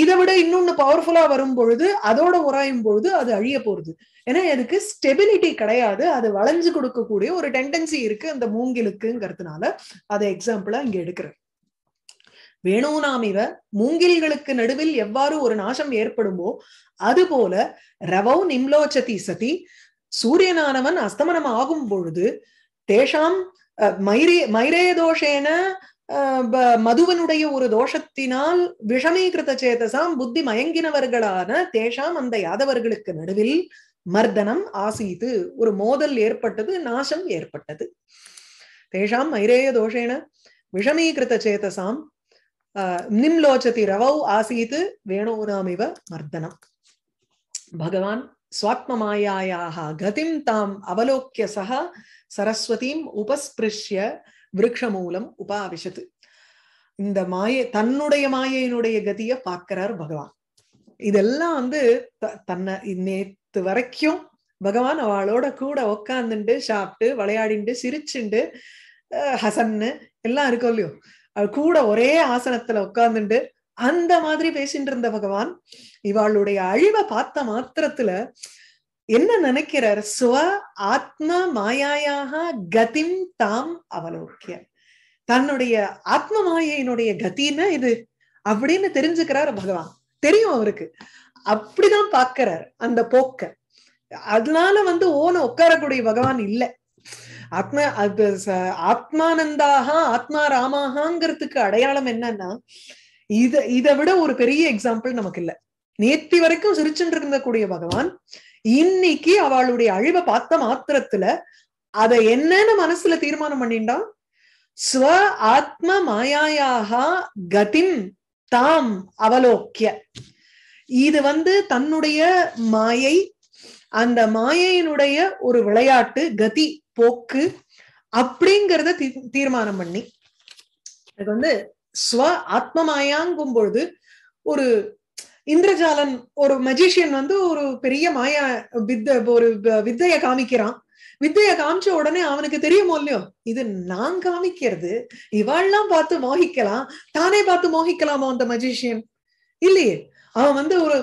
இதை விட இன்னொன்னு பவர்ஃபுல்லா வரும் பொழுது அதோட உராயும் பொழுது அது அழிய போறது ஏன்னா அதுக்கு ஸ்டெபிலிட்டி கிடையாது அது வளைஞ்சு கொடுக்கக்கூடிய ஒரு டெண்டன்சி இருக்கு அந்த மூங்கிலுக்குங்கிறதுனால அதை எக்ஸாம்பிளா இங்க எடுக்கிறேன் வேணுனாமிவ மூங்கில்களுக்கு நடுவில் எவ்வாறு ஒரு நாசம் ஏற்படுமோ அது போல ரவௌ நிம்லோச்சதி சதி சூரியனானவன் அஸ்தமனம் ஆகும் பொழுது தேஷாம் மயிரே மயிரேதோஷேன மதுவனுடைய ஒரு தோஷத்தினால் விஷமீகிருத சேதசாம் புத்தி மயங்கினவர்களான தேஷாம் அந்த யாதவர்களுக்கு நடுவில் மர்தனம் ஆசீது ஒரு மோதல் ஏற்பட்டது நாசம் ஏற்பட்டது தேஷாம் மைரேய தோஷேன விஷமீகிருத சேதசாம் நிம்லோச்சதி ரவௌ ஆசீத்து வேணோராமிவ மர்தனம் பகவான் ஸ்வாத்மமாயாயாக கதிம் தாம் அவலோக்கிய சக சரஸ்வதீம் உபஸ்பிருஷ்ய மூலம் உபாவிஷத்து இந்த மாயை தன்னுடைய மாயையினுடைய கதியை பார்க்கிறார் பகவான் இதெல்லாம் வந்து தன்னை நேத்து வரைக்கும் பகவான் அவளோட கூட உக்காந்துட்டு சாப்பிட்டு விளையாடிண்டு சிரிச்சுண்டு ஹசன்னு எல்லாம் இருக்கும் இல்லையோ அவள் கூட ஒரே ஆசனத்துல உட்காந்துண்டு அந்த மாதிரி பேசிட்டு இருந்த பகவான் இவாளுடைய அழிவை பார்த்த மாத்திரத்துல என்ன நினைக்கிறார் சுவ ஆத்மா மாயாயாக கதிம் தாம் அவலோக்கிய தன்னுடைய ஆத்ம மாயையினுடைய கத்தின்னா இது அப்படின்னு தெரிஞ்சுக்கிறார் பகவான் தெரியும் அவருக்கு அப்படிதான் பாக்குறார் அந்த போக்க அதனால வந்து ஓன உட்காரக்கூடிய பகவான் இல்லை ஆத்ம அது ஆத்மானந்தாக ஆத்மா ராமாகாங்கிறதுக்கு அடையாளம் என்னன்னா இத இதை விட ஒரு பெரிய எக்ஸாம்பிள் நமக்கு இல்லை நேத்தி வரைக்கும் சிரிச்சுட்டு இருந்த கூடிய பகவான் இன்னைக்கு அவளுடைய அழிவை பார்த்த மாத்திரத்துல அத என்னன்னு மனசுல தீர்மானம் பண்ணிண்டா ஸ்வ ஆத்ம மாயாயாக கதிம் தாம் அவலோக்கிய இது வந்து தன்னுடைய மாயை அந்த மாயையினுடைய ஒரு விளையாட்டு கதி போக்கு அப்படிங்கிறத தீர்மானம் பண்ணி அது வந்து ஸ்வ ஆத்ம மாயாங்கும் பொழுது ஒரு இந்திரஜாலன் ஒரு மஜிஷியன் வந்து ஒரு பெரிய மாயா வித்த ஒரு வித்தைய காமிக்கிறான் வித்தைய காமிச்ச உடனே அவனுக்கு தெரியுமோ இல்லையோ இது நான் காமிக்கிறது இவாள்லாம் பார்த்து மோகிக்கலாம் தானே பார்த்து மோகிக்கலாமோ அந்த மஜிஷியன் இல்லையே அவன் வந்து ஒரு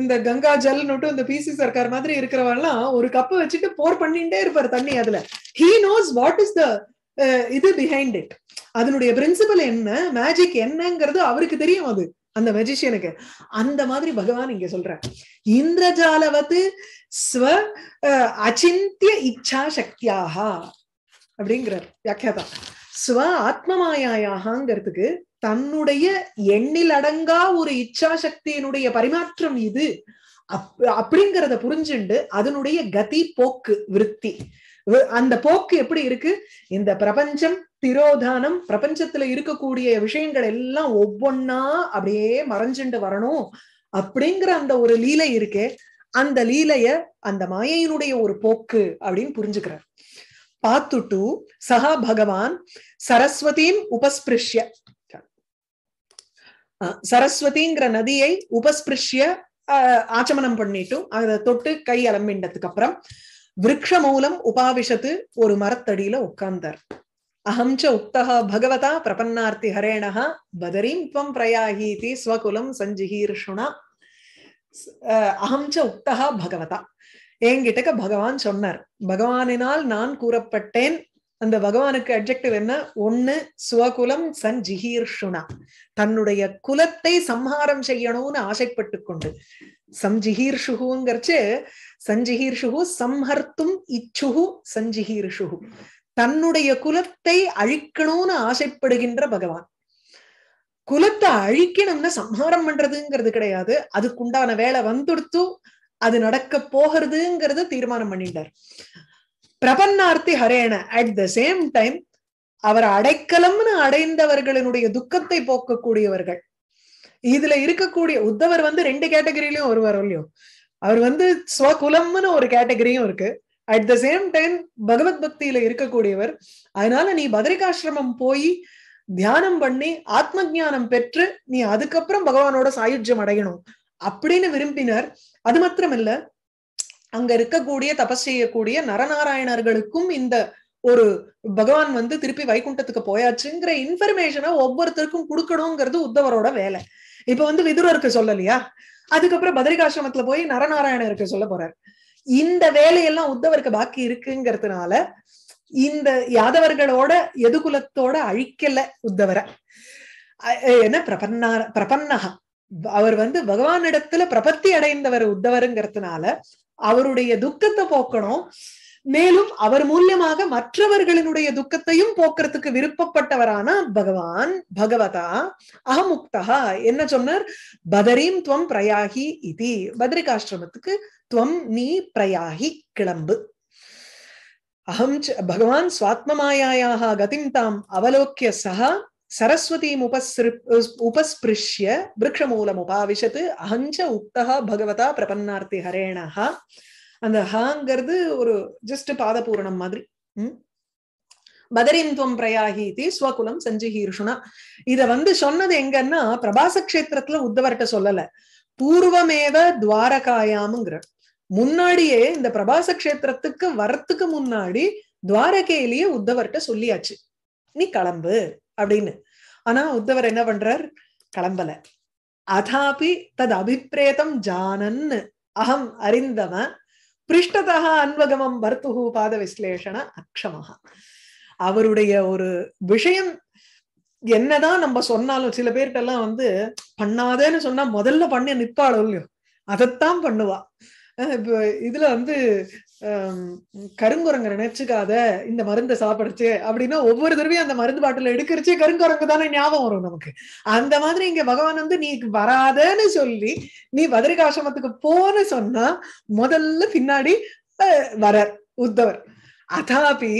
இந்த கங்கா ஜல்னுட்டு இந்த பிசி சர்க்கார் மாதிரி இருக்கிறவெல்லாம் ஒரு கப்பை வச்சுட்டு போர் பண்ணிட்டே இருப்பார் தண்ணி அதுல he knows what is the இது பிஹைண்ட் இட் அதனுடைய பிரின்சிபல் என்ன மேஜிக் என்னங்கிறது அவருக்கு தெரியும் அது அந்த மெஜிஷியனுக்கு அந்த மாதிரி பகவான் இங்க சொல்ற இந்திரஜாலவது ஸ்வ அச்சிந்திய இச்சா சக்தியாக அப்படிங்கிறார் வியாக்கியதா ஸ்வ ஆத்மமாயாயாகாங்கிறதுக்கு தன்னுடைய எண்ணில் அடங்கா ஒரு இச்சா சக்தியினுடைய பரிமாற்றம் இது அப் அப்படிங்கிறத புரிஞ்சுண்டு அதனுடைய கதி போக்கு விருத்தி அந்த போக்கு எப்படி இருக்கு இந்த பிரபஞ்சம் திரோதானம் பிரபஞ்சத்துல இருக்கக்கூடிய விஷயங்கள் எல்லாம் ஒவ்வொன்னா அப்படியே மறைஞ்சுண்டு வரணும் அப்படிங்கிற அந்த ஒரு லீலை இருக்கே அந்த லீலைய அந்த மாயையினுடைய ஒரு போக்கு அப்படின்னு புரிஞ்சுக்கிறார் பார்த்துட்டு சகா பகவான் சரஸ்வதியும் உபஸ்பிருஷ்ய சரஸ்வதிங்கிற நதியை உபஸ்பிருஷ்ய ஆச்சமனம் பண்ணிட்டும் அதை தொட்டு கை அலம்பிண்டதுக்கு அப்புறம் விரக்ஷ மூலம் உபாவிஷத்து ஒரு மரத்தடியில உட்கார்ந்தார் அஹம்ச உக்தா பகவதா பிரபன்னார்த்தி ஹரேணா பதரீம் துவம் பிரயாகீதி ஸ்வகுலம் சஞ்சிஹீர்ஷுனா அஹம்ச உக்தா பகவதா என்கிட்டக்க பகவான் சொன்னார் பகவானினால் நான் கூறப்பட்டேன் அந்த பகவானுக்கு அப்ஜெக்டிவ் என்ன ஒன்னு சுவகுலம் ஷுனா தன்னுடைய குலத்தை சம்ஹாரம் செய்யணும்னு ஆசைப்பட்டு கொண்டு சம்ஜிஹீர்ஷுகுங்கிறச்சு சஞ்சிஹீர்ஷுகு சம்ஹர்த்தும் இச்சுகு சஞ்சிஹீர்ஷுகு தன்னுடைய குலத்தை அழிக்கணும்னு ஆசைப்படுகின்ற பகவான் குலத்தை அழிக்கணும்னு சம்ஹாரம் பண்றதுங்கிறது கிடையாது அதுக்குண்டான வேலை வந்துடுத்து அது நடக்க போகிறதுங்கிறது தீர்மானம் பண்ணிட்டார் பிரபன்னார்த்தி ஹரேன அட் த சேம் டைம் அவர் அடைக்கலம்னு அடைந்தவர்களினுடைய துக்கத்தை போக்கக்கூடியவர்கள் இதுல இருக்கக்கூடிய உத்தவர் வந்து ரெண்டு கேட்டகரியிலயும் வருவார் இல்லையோ அவர் வந்து ஸ்வகுலம்னு ஒரு கேட்டகரியும் இருக்கு அட் த சேம் டைம் பகவத் பக்தியில இருக்கக்கூடியவர் அதனால நீ பதிரிகாசிரமம் போய் தியானம் பண்ணி ஆத்ம ஜானம் பெற்று நீ அதுக்கப்புறம் பகவானோட சாயுஜ்யம் அடையணும் அப்படின்னு விரும்பினர் அது மாத்திரமில்ல அங்க இருக்கக்கூடிய தபஸ் செய்யக்கூடிய நரநாராயணர்களுக்கும் இந்த ஒரு பகவான் வந்து திருப்பி வைகுண்டத்துக்கு போயாச்சுங்கிற இன்ஃபர்மேஷனை ஒவ்வொருத்தருக்கும் கொடுக்கணுங்கிறது உத்தவரோட வேலை இப்ப வந்து விதுரருக்கு சொல்லலையா அதுக்கப்புறம் பதிரிகாசிரமத்துல போய் நரநாராயணருக்கு சொல்ல போறாரு இந்த வேலையெல்லாம் உத்தவருக்கு பாக்கி இருக்குங்கிறதுனால இந்த யாதவர்களோட எதுகுலத்தோட அழிக்கல உத்தவரை என்ன பிரபன்னா பிரபன்னகா அவர் வந்து பகவானிடத்துல பிரபத்தி அடைந்தவர் உத்தவருங்கிறதுனால அவருடைய துக்கத்தை போக்கணும் மேலும் அவர் மூலியமாக மற்றவர்களினுடைய துக்கத்தையும் போக்குறதுக்கு விருப்பப்பட்டவரான பகவான் பகவதா அகமுக்தா என்ன சொன்னார் பதரீம் துவம் பிரயாகி இது பத்ரிகாஷ்டிரமத்துக்கு துவம் நீ பிரயாகி கிளம்பு அகம் பகவான் சுவாத்மமாயாயாக கதிம் தாம் அவலோக்கிய சகா சரஸ்வதீம் உபஸ்பிருஷ்ய உபஸ்பிருஷ்ய விரக்ஷமூலம் உபாவிஷத்து அஹஞ்ச உக்தா பகவதா பிரபன்னார்த்தி ஹரேணஹா அந்த ஹாங்கிறது ஒரு ஜஸ்ட் பாதபூரணம் மாதிரி உம் பதரிந்துவம் பிரயாகிதி ஸ்வகுலம் சஞ்சிஹீர்ஷுனா இத வந்து சொன்னது எங்கன்னா பிரபாச கஷேத்திரத்துல உத்தவர்கிட்ட சொல்லல பூர்வமேவ துவாரகாயாமுங்கிற முன்னாடியே இந்த பிரபாச கஷேத்திரத்துக்கு வரத்துக்கு முன்னாடி துவாரகையிலேயே உத்தவர்கிட்ட சொல்லியாச்சு நீ கிளம்பு அப்படின்னு ஆனா உத்தவர் என்ன பண்றார் கிளம்பல அதாபி தது அபிப்பிரேதம் ஜானன் அகம் அறிந்தவன் பிருஷ்டதா அன்பகமம் பர்த்துகு பாத விஸ்லேஷண அக்ஷமாக அவருடைய ஒரு விஷயம் என்னதான் நம்ம சொன்னாலும் சில பேர்கிட்ட எல்லாம் வந்து பண்ணாதேன்னு சொன்னா முதல்ல பண்ணி நிற்பாளோ இல்லையோ அதைத்தான் பண்ணுவா இப்போ இதுல வந்து கருங்குரங்க நினைச்சுக்காத இந்த மருந்தை சாப்பிடுச்சு அப்படின்னா ஒவ்வொரு தடவையும் அந்த மருந்து பாட்டில எடுக்கிறச்சு கருங்குரங்கு தானே ஞாபகம் வரும் நமக்கு அந்த மாதிரி இங்க பகவான் வந்து நீ வராதன்னு சொல்லி நீ பதிரிகாசிரமத்துக்கு போன சொன்னா முதல்ல பின்னாடி வரார் உத்தவர் அதாபி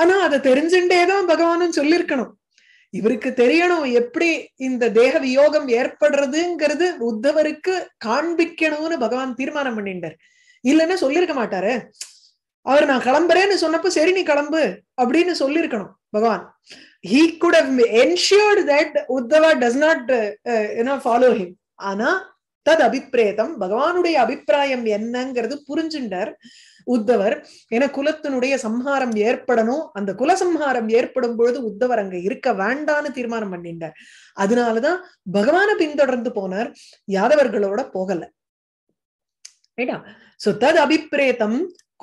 ஆனா அதை தெரிஞ்சுட்டேதான் பகவானும் சொல்லியிருக்கணும் இவருக்கு தெரியணும் எப்படி இந்த தேக வியோகம் ஏற்படுறதுங்கிறது உத்தவருக்கு காண்பிக்கணும்னு பகவான் தீர்மானம் பண்ணிட்டார் இல்லைன்னு சொல்லியிருக்க மாட்டாரு அவர் நான் கிளம்புறேன்னு சொன்னப்போ சரி நீ கிளம்பு அப்படின்னு சொல்லியிருக்கணும் பகவான் he could have ensured that Uddhava does not you know follow him ஆனா தத் அபிப்பிரேதம் பகவானுடைய அபிப்பிராயம் என்னங்கிறது புரிஞ்சுட்டார் உத்தவர் என குலத்தினுடைய சம்ஹாரம் ஏற்படணும் அந்த குலசம்ஹாரம் ஏற்படும் பொழுது உத்தவர் அங்க இருக்க வேண்டான்னு தீர்மானம் பண்ணிட்டார் அதனாலதான் பகவான பின்தொடர்ந்து போனார் யாதவர்களோட போகல ரைட்டா சோ தத்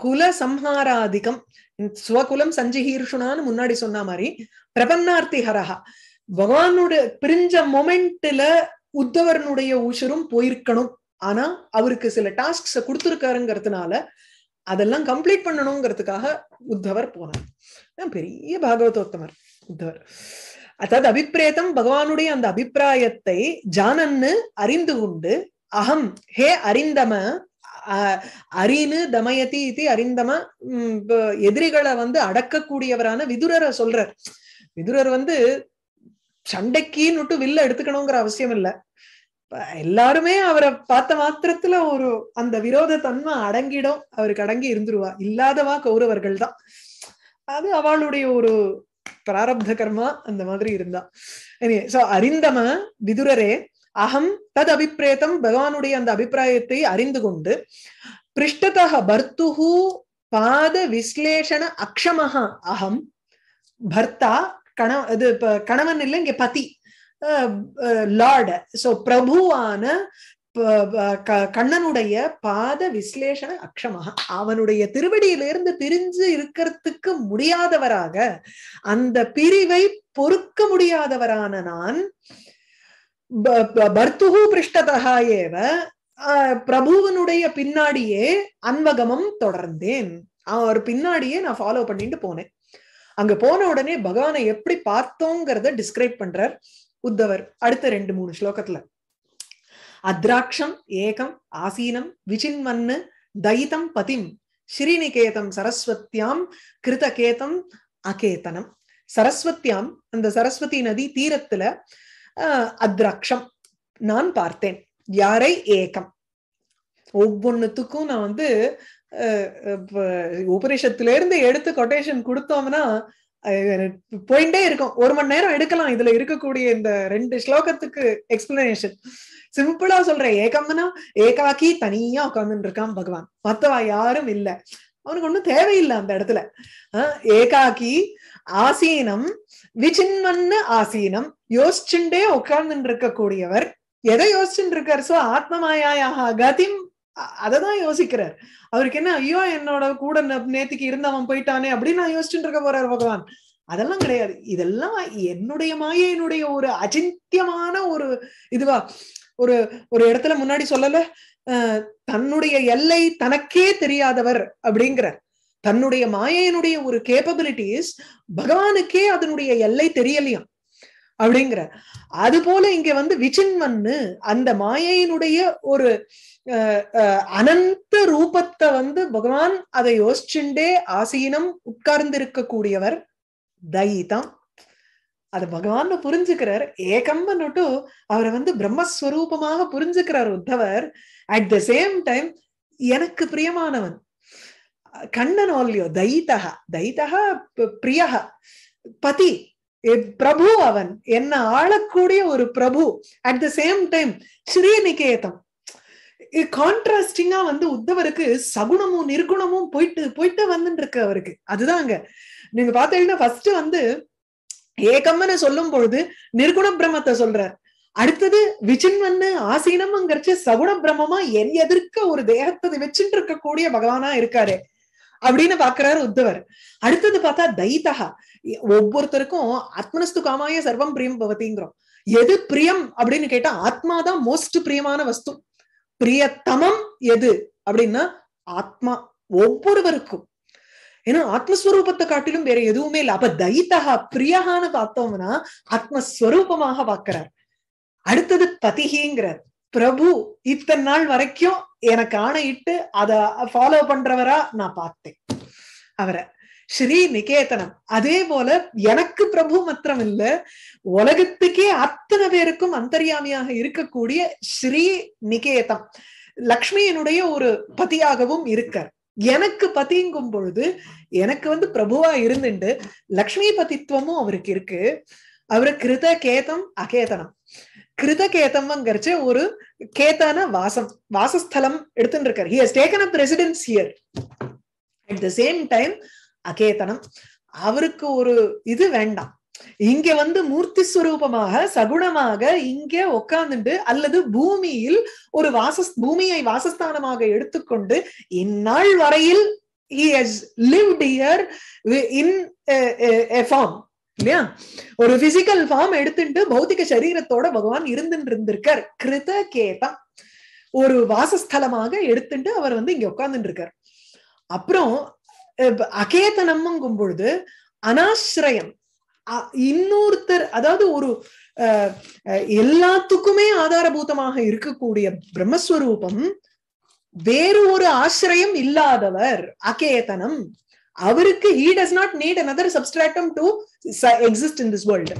குல சம்ஹாராதிகம் சுவகுலம் சஞ்சிஹீர்ஷுனான்னு முன்னாடி சொன்ன மாதிரி பிரபன்னார்த்தி ஹரஹா பகவானுடைய பிரிஞ்ச மொமெண்ட்ல உத்தவர்னுடைய உஷரும் போயிருக்கணும் ஆனா அவருக்கு சில டாஸ்க்ஸ கொடுத்துருக்காருங்கிறதுனால அதெல்லாம் கம்ப்ளீட் பண்ணணுங்கிறதுக்காக உத்தவர் போனார் பெரிய பாகவதோத்தமர் உத்தவர் அதாவது அபிப்பிரேதம் பகவானுடைய அந்த அபிப்பிராயத்தை ஜானன்னு அறிந்து கொண்டு அகம் ஹே அறிந்தம அரினு தமயதி இது அறிந்தம எதிரிகளை வந்து அடக்கக்கூடியவரான விதுரரை சொல்றார் விதுரர் வந்து சண்டைக்கின்னுட்டு விட்டு வில்ல எடுத்துக்கணுங்கிற அவசியம் இல்ல எல்லாருமே அவரை பார்த்த மாத்திரத்துல ஒரு அந்த விரோத தன்மை அடங்கிடும் அவருக்கு அடங்கி இருந்துருவா இல்லாதவா கௌரவர்கள் தான் அது அவளுடைய ஒரு பிராரப்த கர்மா அந்த மாதிரி இருந்தா சோ அறிந்தம விதுரரே அகம் தத் அபிப்பிரேத்தம் பகவானுடைய அந்த அபிப்பிராயத்தை அறிந்து கொண்டு பிருஷ்டதக பர்த்துஹு பாத விஸ்லேஷண அக்ஷமஹ அகம் பர்த்தா கண இது கணவன் இல்லை இங்க பதி சோ பிரபுவான கண்ணனுடைய பாத விஸ்லேஷண அக்ஷமாக அவனுடைய திருவடியிலிருந்து பிரிஞ்சு இருக்கிறதுக்கு முடியாதவராக அந்த பிரிவை பொறுக்க முடியாதவரான நான் பர்த்துகு பிருஷ்டதா ஏவ பிரபுவனுடைய பின்னாடியே அன்பகமம் தொடர்ந்தேன் அவர் பின்னாடியே நான் ஃபாலோ பண்ணிட்டு போனேன் அங்க போன உடனே பகவானை எப்படி பார்த்தோங்கிறத டிஸ்கிரைப் பண்றார் உத்தவர் அடுத்த ரெண்டு மூணு ஸ்லோகத்துல அத்ராட்சம் ஏகம் ஆசீனம் விசின்மன்னு தைதம் பதிம் ஸ்ரீநிகேதம் சரஸ்வத்தியாம் கிருதகேதம் அகேதனம் சரஸ்வத்தியாம் அந்த சரஸ்வதி நதி தீரத்துல அத்ராட்சம் நான் பார்த்தேன் யாரை ஏகம் ஒவ்வொன்னுத்துக்கும் நான் வந்து உபநிஷத்துல இருந்து எடுத்து கொட்டேஷன் கொடுத்தோம்னா போயிட்டே இருக்கும் ஒரு மணி நேரம் எடுக்கலாம் இதுல இருக்கக்கூடிய இந்த ரெண்டு ஸ்லோகத்துக்கு எக்ஸ்பிளனேஷன் சிம்பிளா சொல்றேன் ஏகம்னா ஏகாக்கி தனியா உட்காந்துட்டு இருக்கான் பகவான் மத்தவா யாரும் இல்லை அவனுக்கு ஒண்ணும் தேவையில்லை அந்த இடத்துல ஏகாக்கி ஆசீனம் விசின்மன்னு ஆசீனம் யோசிச்சுண்டே உட்கார்ந்துட்டு இருக்கக்கூடியவர் எதை யோசிச்சுட்டு இருக்கார் சோ ஆத்மமாயாக கதிம் அததான் யோசிக்கிறார் அவருக்கு என்ன ஐயோ என்னோட கூட நேத்துக்கு இருந்தவன் போயிட்டானே அப்படின்னு நான் யோசிச்சுட்டு இருக்க போறார் பகவான் அதெல்லாம் கிடையாது இதெல்லாம் என்னுடைய என்னுடைய ஒரு அஜித்தியமான ஒரு இதுவா ஒரு ஒரு இடத்துல முன்னாடி சொல்லல தன்னுடைய எல்லை தனக்கே தெரியாதவர் அப்படிங்கிறார் தன்னுடைய மாயையினுடைய ஒரு கேப்பபிலிட்டிஸ் பகவானுக்கே அதனுடைய எல்லை தெரியலையா அப்படிங்கிற அது போல இங்க வந்து விசின்வன்னு அந்த மாயையினுடைய ஒரு அனந்த ரூபத்தை வந்து பகவான் அதை யோசிச்சுண்டே ஆசீனம் உட்கார்ந்து இருக்கக்கூடியவர் தயிதம் அது பகவான் புரிஞ்சுக்கிறார் ஏகம்பன்னுட்டு அவரை வந்து பிரம்மஸ்வரூபமாக புரிஞ்சுக்கிறார் Uddhavar at the same time எனக்கு பிரியமானவன் கண்ணனோல்யோ தைதா தைதா பிரியா பிரியகா பதி பிரபு அவன் என்ன ஆளக்கூடிய ஒரு பிரபு அட் த சேம் டைம் ஸ்ரீநிகேதம் கான்ட்ராஸ்டிங்கா வந்து உத்தவருக்கு சகுணமும் நிர்குணமும் போயிட்டு போயிட்டு வந்துட்டு இருக்கு அவருக்கு அதுதான் அங்க நீங்க பாத்தீங்கன்னா ஃபர்ஸ்ட் வந்து ஏகம்னு சொல்லும் பொழுது நிர்குண பிரம்மத்தை சொல்றார் அடுத்தது விசின்வன்னு ஆசீனம்ங்கிறச்சு சகுண பிரம்மமா என் எதிர்க்க ஒரு தேகத்தை வச்சுட்டு இருக்கக்கூடிய பகவானா இருக்காரு அப்படின்னு பாக்குறாரு உத்தவர் அடுத்தது பார்த்தா தைதகா ஒவ்வொருத்தருக்கும் ஆத்மனஸ்து காமாய சர்வம் பிரியம் பவத்திங்கிறோம் எது பிரியம் அப்படின்னு கேட்டா ஆத்மா தான் மோஸ்ட் பிரியமான வஸ்து பிரியத்தமம் எது அப்படின்னா ஆத்மா ஒவ்வொருவருக்கும் ஏன்னா ஆத்மஸ்வரூபத்தை காட்டிலும் வேற எதுவுமே இல்லை அப்ப தைத்தகா பிரியகான்னு பார்த்தோம்னா ஆத்மஸ்வரூபமாக பார்க்கிறார் அடுத்தது பதிகிங்கிறார் பிரபு இத்தனை நாள் வரைக்கும் எனக்கு ஆணையிட்டு அத ஃபாலோ பண்றவரா நான் பார்த்தேன் அவரை ஸ்ரீ நிகேதனம் அதே போல எனக்கு பிரபு மாத்திரம் இல்ல உலகத்துக்கே அத்தனை பேருக்கும் அந்தரியாமியாக இருக்கக்கூடிய ஸ்ரீ நிகேதம் லக்ஷ்மியனுடைய ஒரு பதியாகவும் இருக்கார் எனக்கு பதிங்கும் பொழுது எனக்கு வந்து பிரபுவா இருந்துட்டு லக்ஷ்மி பதித்துவமும் அவருக்கு இருக்கு அவரு கிருத கேதம் அகேதனம் கிருதகேதம்ங்கிறச்சு ஒரு கேத்தான வாசம் வாசஸ்தலம் எடுத்துட்டு he has taken up residence here at the same time அகேதனம் அவருக்கு ஒரு இது வேண்டாம் இங்க வந்து மூர்த்தி சுரூபமாக சகுணமாக இங்கே உட்கார்ந்துட்டு அல்லது பூமியில் ஒரு வாசஸ் பூமியை வாசஸ்தானமாக எடுத்துக்கொண்டு இந்நாள் வரையில் he has lived here இல்லையா ஒரு பிசிக்கல் ஃபார்ம் எடுத்துட்டு பௌத்திக சரீரத்தோட பகவான் இருந்துட்டு இருந்திருக்கார் கிருத கேதா ஒரு வாசஸ்தலமாக எடுத்துட்டு அவர் வந்து இங்க உட்கார்ந்துட்டு இருக்கார் அப்புறம் அகேதனமும் பொழுது அனாசிரயம் இன்னொருத்தர் அதாவது ஒரு எல்லாத்துக்குமே ஆதாரபூதமாக இருக்கக்கூடிய பிரம்மஸ்வரூபம் வேறு ஒரு ஆசிரியம் இல்லாதவர் அகேதனம் அவருக்கு he does not need another substratum to exist in this world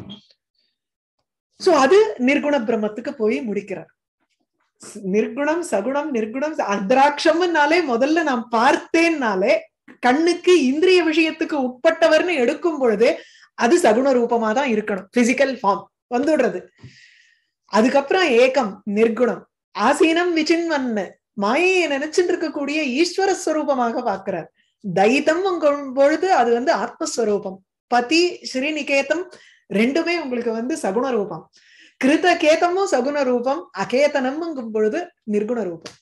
so அது நிர்குண பிரம்மத்துக்கு போய் முடிக்கிறார் நிர்குணம் சகுணம் நிர்குணம் அத்ராட்சம்னாலே முதல்ல நாம் பார்த்தேன்னாலே கண்ணுக்கு இந்திரிய விஷயத்துக்கு உட்பட்டவர்னு எடுக்கும் பொழுது அது சகுண ரூபமா தான் இருக்கணும் பிசிக்கல் ஃபார்ம் வந்துடுறது அதுக்கப்புறம் ஏக்கம் நிர்குணம் ஆசீனம் விசின்வன்னு மாயையை நினைச்சுட்டு இருக்கக்கூடிய ஈஸ்வர ஸ்வரூபமாக பார்க்கிறார் தைதம் பொழுது அது வந்து ஆத்மஸ்வரூபம் பதி ஸ்ரீநிகேதம் ரெண்டுமே உங்களுக்கு வந்து சகுண ரூபம் கிருத கேதமும் சகுண ரூபம் அகேதனம்ங்கும் பொழுது நிர்குண ரூபம்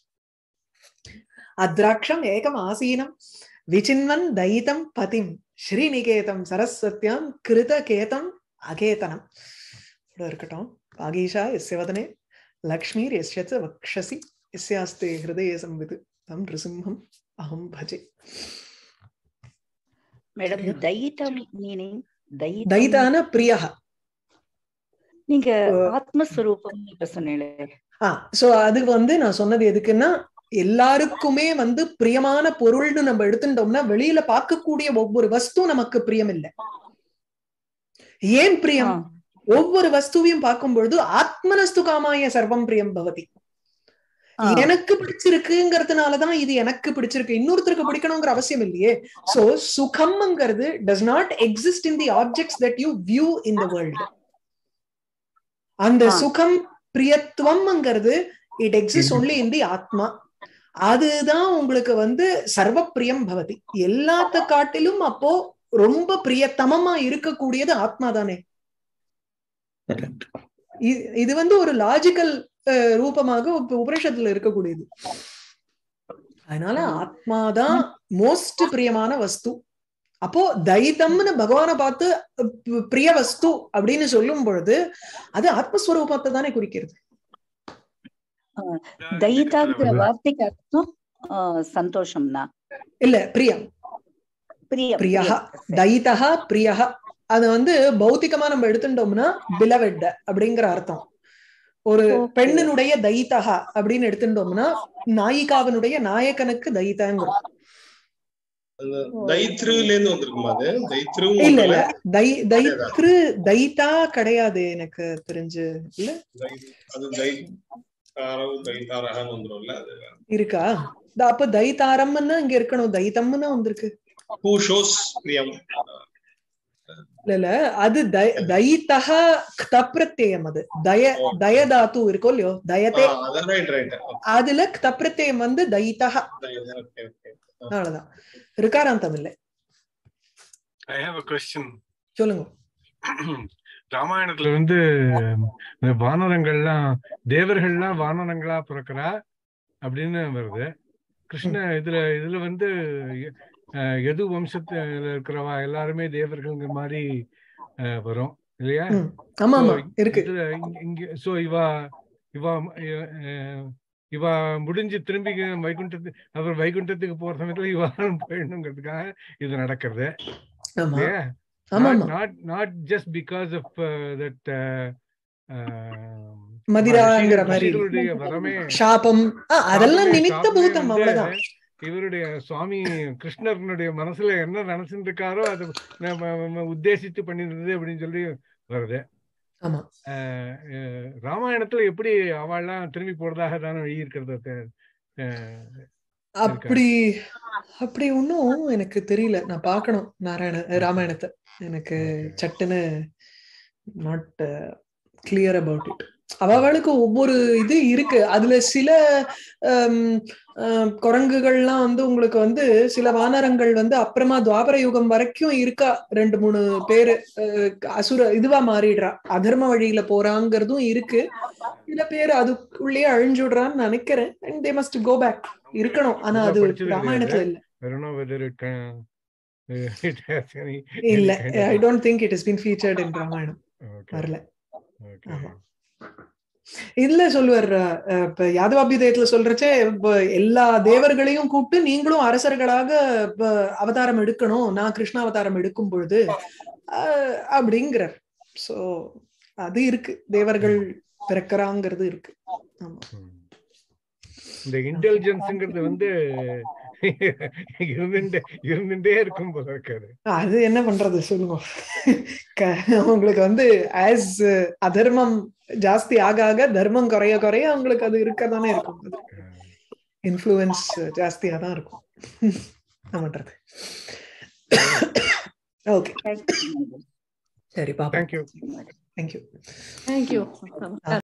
அத்ராட்சம் ஏகம் ஆசீனம் விசின்வன் தைதம் பதிம் ஸ்ரீநிகேதம் சரஸ்வத்தியம் கிருத கேதம் அகேதனம் இருக்கட்டும் பாகீஷா எஸ்யவதனே லக்ஷ்மீர் எஸ்யச்ச வக்ஷசி எஸ்யாஸ்தே ஹிருதய சம்விது தம் நிருசிம்ஹம் அஹம் பஜே பிரியா நீங்க சோ அது வந்து நான் சொன்னது எதுக்குன்னா எல்லாருக்குமே வந்து பிரியமான பொருள்னு நம்ம எடுத்துட்டோம்னா வெளியில பார்க்கக்கூடிய ஒவ்வொரு வஸ்து நமக்கு பிரியம் இல்லை ஏன் பிரியம் ஒவ்வொரு வஸ்துவையும் பார்க்கும் பொழுது ஆத்மனஸ்து காமாய சர்வம் பிரியம் பவதி எனக்கு பிடிச்சிருக்குங்கிறதுனாலதான் இது எனக்கு பிடிச்சிருக்கு இன்னொருத்தருக்கு பிடிக்கணுங்கிற அவசியம் இல்லையே சோ சுகம்ங்கிறது does not exist in the objects that you view in the world அந்த சுகம் பிரியத்துவம்ங்கிறது it exist only in the ஆத்மா அதுதான் உங்களுக்கு வந்து சர்வ பிரியம் பவதி எல்லாத்த காட்டிலும் அப்போ ரொம்ப பிரியத்தமமா இருக்கக்கூடியது ஆத்மா தானே இது வந்து ஒரு லாஜிக்கல் ரூபமாக உபரிஷத்துல இருக்கக்கூடியது அதனால ஆத்மாதான் மோஸ்ட் பிரியமான வஸ்து அப்போ தைதம்னு பகவான பார்த்து பிரிய வஸ்து அப்படின்னு சொல்லும் பொழுது அது ஆத்மஸ்வரூபத்தை தானே குறிக்கிறது தைதாங்கிற வார்த்தைக்கு அர்த்தம் சந்தோஷம்னா இல்ல பிரியம் பிரியா தைதா பிரியா அது வந்து பௌத்திகமா நம்ம எடுத்துட்டோம்னா பிலவெட் அப்படிங்கிற அர்த்தம் ஒரு பெண்ணினுடைய தைத்தகா அப்படின்னு எடுத்துட்டோம்னா நாயிகாவினுடைய நாயகனுக்கு தைத்தங்கிறோம் கிடையாது எனக்கு தெரிஞ்சு இருக்கா அப்ப தைத்தாரம்னா இங்க இருக்கணும் தைத்தம்னா வந்திருக்கு இல்ல அது தயித்தக க்தப்பிரத்யம் அது தய தயதாத்து தாத்து இருக்கோ இல்லையோ தயதே அதுல க்தப்பிரத்யம் வந்து தயித்தக அவ்வளவுதான் ரிகாராந்தம் இல்லை ஐ ஹாவ் அ கொஸ்டின் சொல்லுங்க ராமாயணத்துல வந்து வானரங்கள்லாம் தேவர்கள்லாம் வானரங்களா பிறக்கிறா அப்படின்னு வருது கிருஷ்ண இதுல இதுல வந்து எது வம்சத்துல இருக்கிறவா எல்லாருமே தேவர்கள்ங்கிற மாதிரி வரும் இல்லையா இங்க சோ இவா இவா இவா முடிஞ்சு திரும்பி வைகுண்டத்துக்கு அப்புறம் வைகுண்டத்துக்கு போற சமயத்துல இவாலும் போயிடணுங்கிறதுக்காக இது நடக்கிறது இல்லையா not not just because of that மதிராங்கிற மாதிரி வரமே சாபம் அதெல்லாம் நிமித்த பூதம் அவ்வளவுதான் இவருடைய சுவாமி கிருஷ்ணர்னுடைய மனசுல என்ன நினைச்சுட்டு இருக்காரோ அது உத்தேசித்து பண்ணிருந்தது அப்படின்னு சொல்லி வருது ராமாயணத்துல எப்படி அவள்லாம் திரும்பி போறதாக தானே எழுதியிருக்கிறத அப்படி அப்படி ஒன்னும் எனக்கு தெரியல நான் பார்க்கணும் நாராயண ராமாயணத்தை எனக்கு சட்டுன்னு நாட் கிளியர் அபவுட் இட் அவளுக்கு ஒவ்வொரு இது இருக்கு அதுல சில குரங்குகள்லாம் வந்து உங்களுக்கு வந்து சில வானரங்கள் வந்து அப்புறமா துவாபர யுகம் வரைக்கும் இருக்கா ரெண்டு மூணு பேரு அசுர இதுவா மாறிடுறா அதர்ம வழியில போறாங்கிறதும் இருக்கு சில பேர் அதுக்குள்ளேயே அழிஞ்சுடுறான்னு நினைக்கிறேன் and they must go back இருக்கணும் ஆனா அது ராமாயணத்துல இல்ல இல்ல I don't think it is been featured in Ramayanam வரல ஆமா இதுல சொல்லுவார் இப்ப யாதவாபிதயத்துல சொல்றச்சே எல்லா தேவர்களையும் கூப்பிட்டு நீங்களும் அரசர்களாக அவதாரம் எடுக்கணும் நான் கிருஷ்ண அவதாரம் எடுக்கும் பொழுது அப்படிங்கிறார் சோ அது இருக்கு தேவர்கள் பிறக்கிறாங்கிறது இருக்கு இந்த இன்டெலிஜென்ஸ்ங்கிறது வந்து இருந்துட்டே இருக்கும் போல இருக்காது அது என்ன பண்றது சொல்லுங்க உங்களுக்கு வந்து ஆஸ் அதர்மம் ஜாஸ்தி ஆக ஆக தர்மம் குறைய குறைய அவங்களுக்கு அது இருக்கதானே இருக்கும் இன்ஃப்ளூயன்ஸ் ஜாஸ்தியா தான் இருக்கும் என்ன பண்றது ஓகே சரி பாப்பா தேங்க்யூ தேங்க்யூ தேங்க்யூ